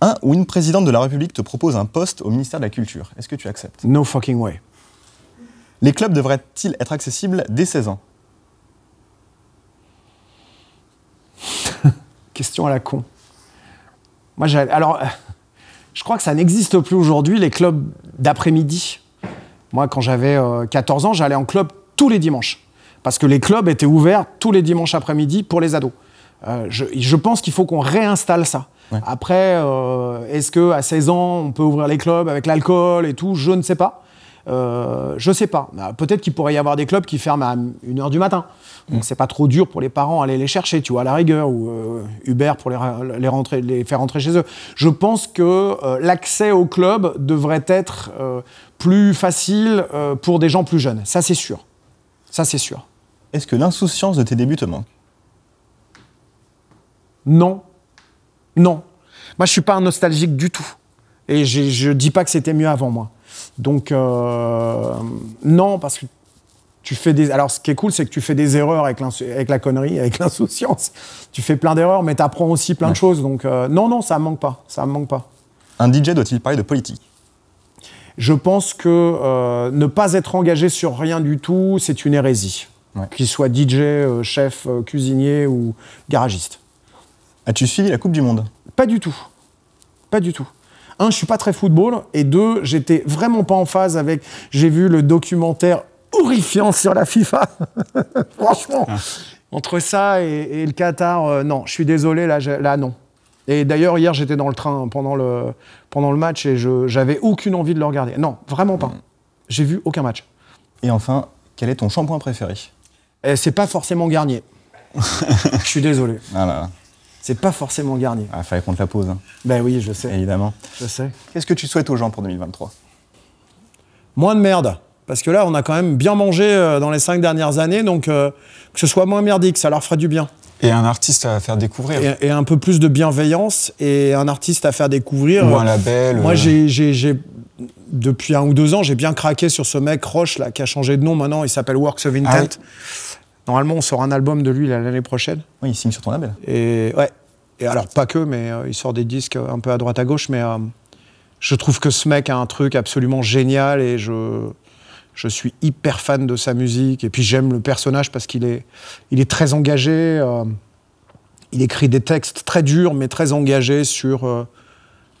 Speaker 1: Un ou une présidente de la République te propose un poste au ministère de la Culture. Est-ce que tu acceptes No fucking way. Les clubs devraient-ils être accessibles dès 16 ans
Speaker 2: [LAUGHS] Question à la con. Moi, alors, euh, je crois que ça n'existe plus aujourd'hui, les clubs d'après-midi. Moi, quand j'avais 14 euh, ans, j'allais en club tous les dimanches. Parce que les clubs étaient ouverts tous les dimanches après-midi pour les ados. Euh, je, pense qu'il faut qu'on réinstalle ça. Après, euh, est-ce que à 16 ans, on peut ouvrir les clubs avec l'alcool et tout Je ne sais pas. Euh, je sais pas. Bah, peut-être qu'il pourrait y avoir des clubs qui ferment à 1h du matin. Donc c'est pas trop dur pour les parents aller les chercher, tu vois, à la rigueur, ou euh, Uber pour les, rentrer, les, faire rentrer chez eux. Je pense que l'accès au club devrait être plus facile pour des gens plus jeunes, ça c'est sûr.
Speaker 1: Ça, c'est sûr. Est-ce que l'insouciance de tes débuts te manque Non. Non. Moi, je suis pas un nostalgique du tout. Et je ne
Speaker 2: dis pas que c'était mieux avant moi. Donc, euh, non, parce que tu fais des. Alors, ce qui est cool, c'est que tu fais des erreurs avec, la connerie, avec [LAUGHS] l'insouciance. Tu fais plein d'erreurs, mais tu apprends aussi plein de choses. Donc, euh, non, non, ça ne manque pas. Ça me manque pas.
Speaker 1: Un DJ doit-il parler de politique
Speaker 2: je pense que euh, ne pas être engagé sur rien du tout, c'est une hérésie. Qu'il soit DJ, euh, chef, euh, cuisinier ou garagiste. As-tu suivi la Coupe du Monde Pas du tout. Pas du tout. Un, je suis pas très football, et deux, j'étais vraiment pas en phase avec. J'ai vu le documentaire horrifiant sur la FIFA. [LAUGHS] Franchement, ah. entre ça et, le Qatar, non, je suis désolé, là non. Et d'ailleurs, hier, j'étais dans le train pendant le, pendant le match et je j'avais aucune envie de le regarder. Non, vraiment pas. J'ai vu aucun match.
Speaker 1: Et enfin, quel est ton shampoing préféré eh, C'est pas forcément Garnier. [LAUGHS] Je suis désolé. Ah c'est pas forcément Garnier. Ah, fallait qu'on te la pose. Hein. Ben oui, je sais. Évidemment. Je sais. Qu'est-ce que tu souhaites aux gens pour 2023 Moins de merde. Parce que là, on a quand même bien mangé euh, dans les
Speaker 2: cinq dernières années, donc euh, que ce soit moins merdique, ça leur ferait du bien.
Speaker 3: Et un artiste à faire découvrir.
Speaker 2: Et, un peu plus de bienveillance et un artiste à faire découvrir. Ou un label. Moi, euh. j'ai j'ai, depuis un ou deux ans, j'ai bien craqué sur ce mec Roche là, qui a changé de nom maintenant. Il s'appelle Works of Intent. Ah Normalement, on sort un album de lui l'année prochaine.
Speaker 1: Oui, il signe sur ton label.
Speaker 2: Et ouais. Et alors pas que, mais euh, il sort des disques un peu à droite à gauche. Mais euh, je trouve que ce mec a un truc absolument génial et je je suis hyper fan de sa musique et puis j'aime le personnage parce qu'il est, il est très engagé. Euh, il écrit des textes très durs mais très engagés sur euh,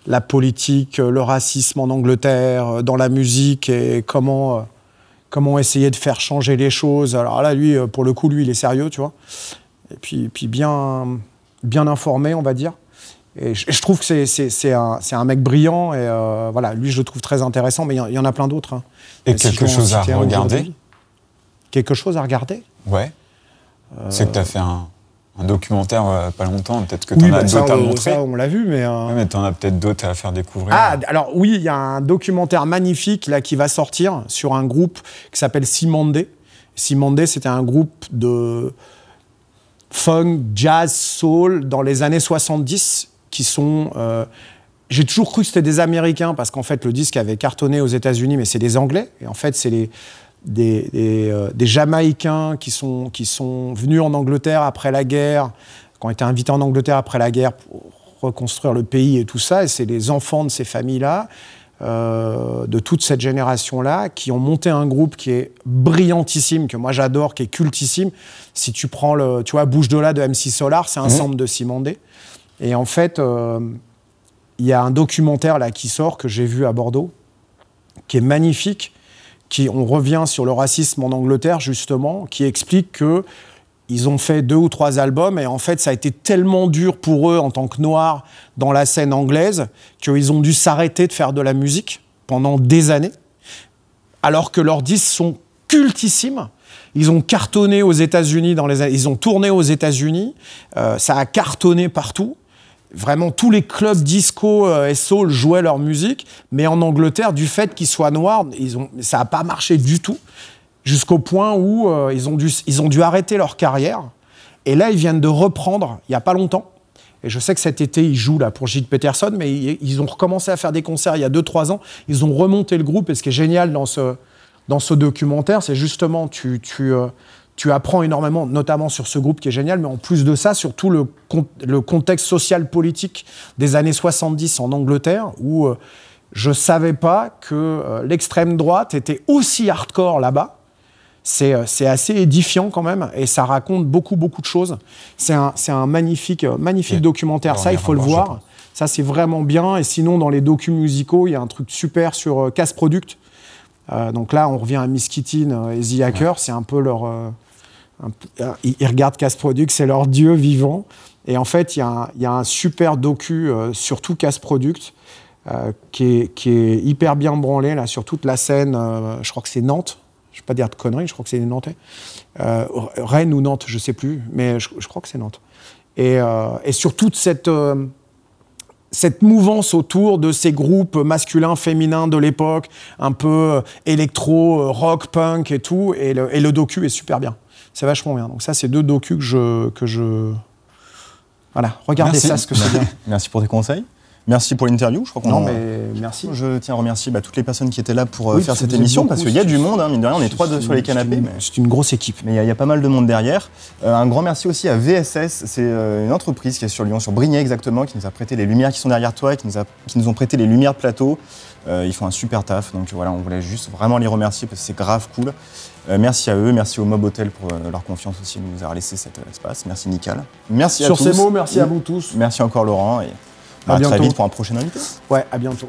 Speaker 2: la politique, euh, le racisme en Angleterre, dans la musique et comment comment essayer de faire changer les choses. Alors là, lui, pour le coup, lui, il est sérieux, tu vois. Et puis, puis bien bien informé, on va dire. Et je, trouve que c'est un, un, mec brillant. Et euh, voilà, lui, je le trouve très intéressant, mais il y, en a plein d'autres. Hein. Et euh, quelque chose à regarder Quelque chose à regarder
Speaker 3: Ouais. C'est que tu as fait un, documentaire euh, pas longtemps, peut-être que tu en as bah, d'autres à montrer. on l'a vu, mais. Oui, mais tu en as peut-être d'autres à faire découvrir.
Speaker 2: Ah, alors oui, il y a un documentaire magnifique là, qui va sortir sur un groupe qui s'appelle Simondé. Simondé, c'était un groupe de funk, jazz, soul dans les années 70 qui sont... Euh, j'ai toujours cru que c'était des Américains, parce qu'en fait, le disque avait cartonné aux États-Unis, mais c'est des Anglais. Et en fait, c'est les, euh, des, Jamaïcains qui sont, qui sont venus en Angleterre après la guerre, qui ont été invités en Angleterre après la guerre pour reconstruire le pays et tout ça. Et c'est les enfants de ces familles-là, euh, de toute cette génération-là, qui ont monté un groupe qui est brillantissime, que moi j'adore, qui est cultissime. Si tu prends le, tu vois, Bouche de là de MC Solar, c'est un centre mmh. de Simondé. Et en fait, euh, il y a un documentaire là qui sort que j'ai vu à Bordeaux, qui est magnifique, qui on revient sur le racisme en Angleterre justement, qui explique que ils ont fait deux ou trois albums et en fait ça a été tellement dur pour eux en tant que noirs dans la scène anglaise qu'ils ont dû s'arrêter de faire de la musique pendant des années, alors que leurs disques sont cultissimes. Ils ont cartonné aux États-Unis dans les, ils ont tourné aux États-Unis, euh, ça a cartonné partout. Vraiment, tous les clubs disco euh, et soul jouaient leur musique, mais en Angleterre, du fait qu'ils soient noirs, ils ont, ça n'a pas marché du tout, jusqu'au point où euh, ils, ont dû, ils ont dû arrêter leur carrière. Et là, ils viennent de reprendre, il n'y a pas longtemps, et je sais que cet été, ils jouent là pour Gilles Peterson, mais ils ont recommencé à faire des concerts il y a 2-3 ans. Ils ont remonté le groupe. Et ce qui est génial dans ce, dans ce documentaire, c'est justement, tu, tu, euh, tu apprends énormément, notamment sur ce groupe qui est génial, mais en plus de ça, sur tout le, le contexte social-politique des années 70 en Angleterre, où je euh, je savais pas que euh, l'extrême droite était aussi hardcore là-bas. Euh, c'est assez édifiant quand même, et ça raconte beaucoup, beaucoup de choses. C'est un, un, magnifique, magnifique documentaire, ça, il faut le voir. Ça, c'est vraiment bien. Et sinon, dans les documents musicaux, il y a un truc super sur Casse Product. donc là, on revient à Miss et The Hacker. C'est un peu leur ah, ils regardent casse product c'est leur dieu vivant. Et en fait, il y, a un super docu euh, sur tout Casse-Product euh, qui, est, hyper bien branlé là, sur toute la scène. Euh, je crois que c'est Nantes. Je ne vais pas dire de conneries, je crois que c'est Nantais. Rennes ou Nantes, je ne sais plus, mais je, crois que c'est Nantes. Et, sur toute cette, cette mouvance autour de ces groupes masculins, féminins de l'époque, un peu électro, rock, punk et tout. et le docu est super bien. C'est vachement bien. Donc ça, c'est deux docu que je, que je... Voilà, regardez ça, ce que c'est [LAUGHS] bien.
Speaker 1: Merci pour tes conseils. Merci pour l'interview. Je crois qu'on. Non, mais merci. Je tiens à remercier bah, toutes les personnes qui étaient là pour euh, faire cette émission parce qu'il y a du monde, hein, mine de rien, on est, trois sur les canapés. C'est une grosse équipe. Mais il y, a pas mal de monde derrière. Euh, un grand merci aussi à VSS. C'est euh, une entreprise qui est sur Lyon, sur brigné exactement, qui nous a prêté les lumières qui sont derrière toi, et qui nous, qui nous ont prêté les lumières plateau. ils font un super taf. Donc voilà, on voulait juste vraiment les remercier parce que c'est grave cool. Euh, merci à eux, merci au Mob Hotel pour euh, leur confiance aussi de nous avoir laissé cet euh, espace. Merci Nicole. Merci à tous. Sur ces mots, merci à vous tous. Merci encore Laurent et à, très vite pour un prochain invité. Ouais, à bientôt.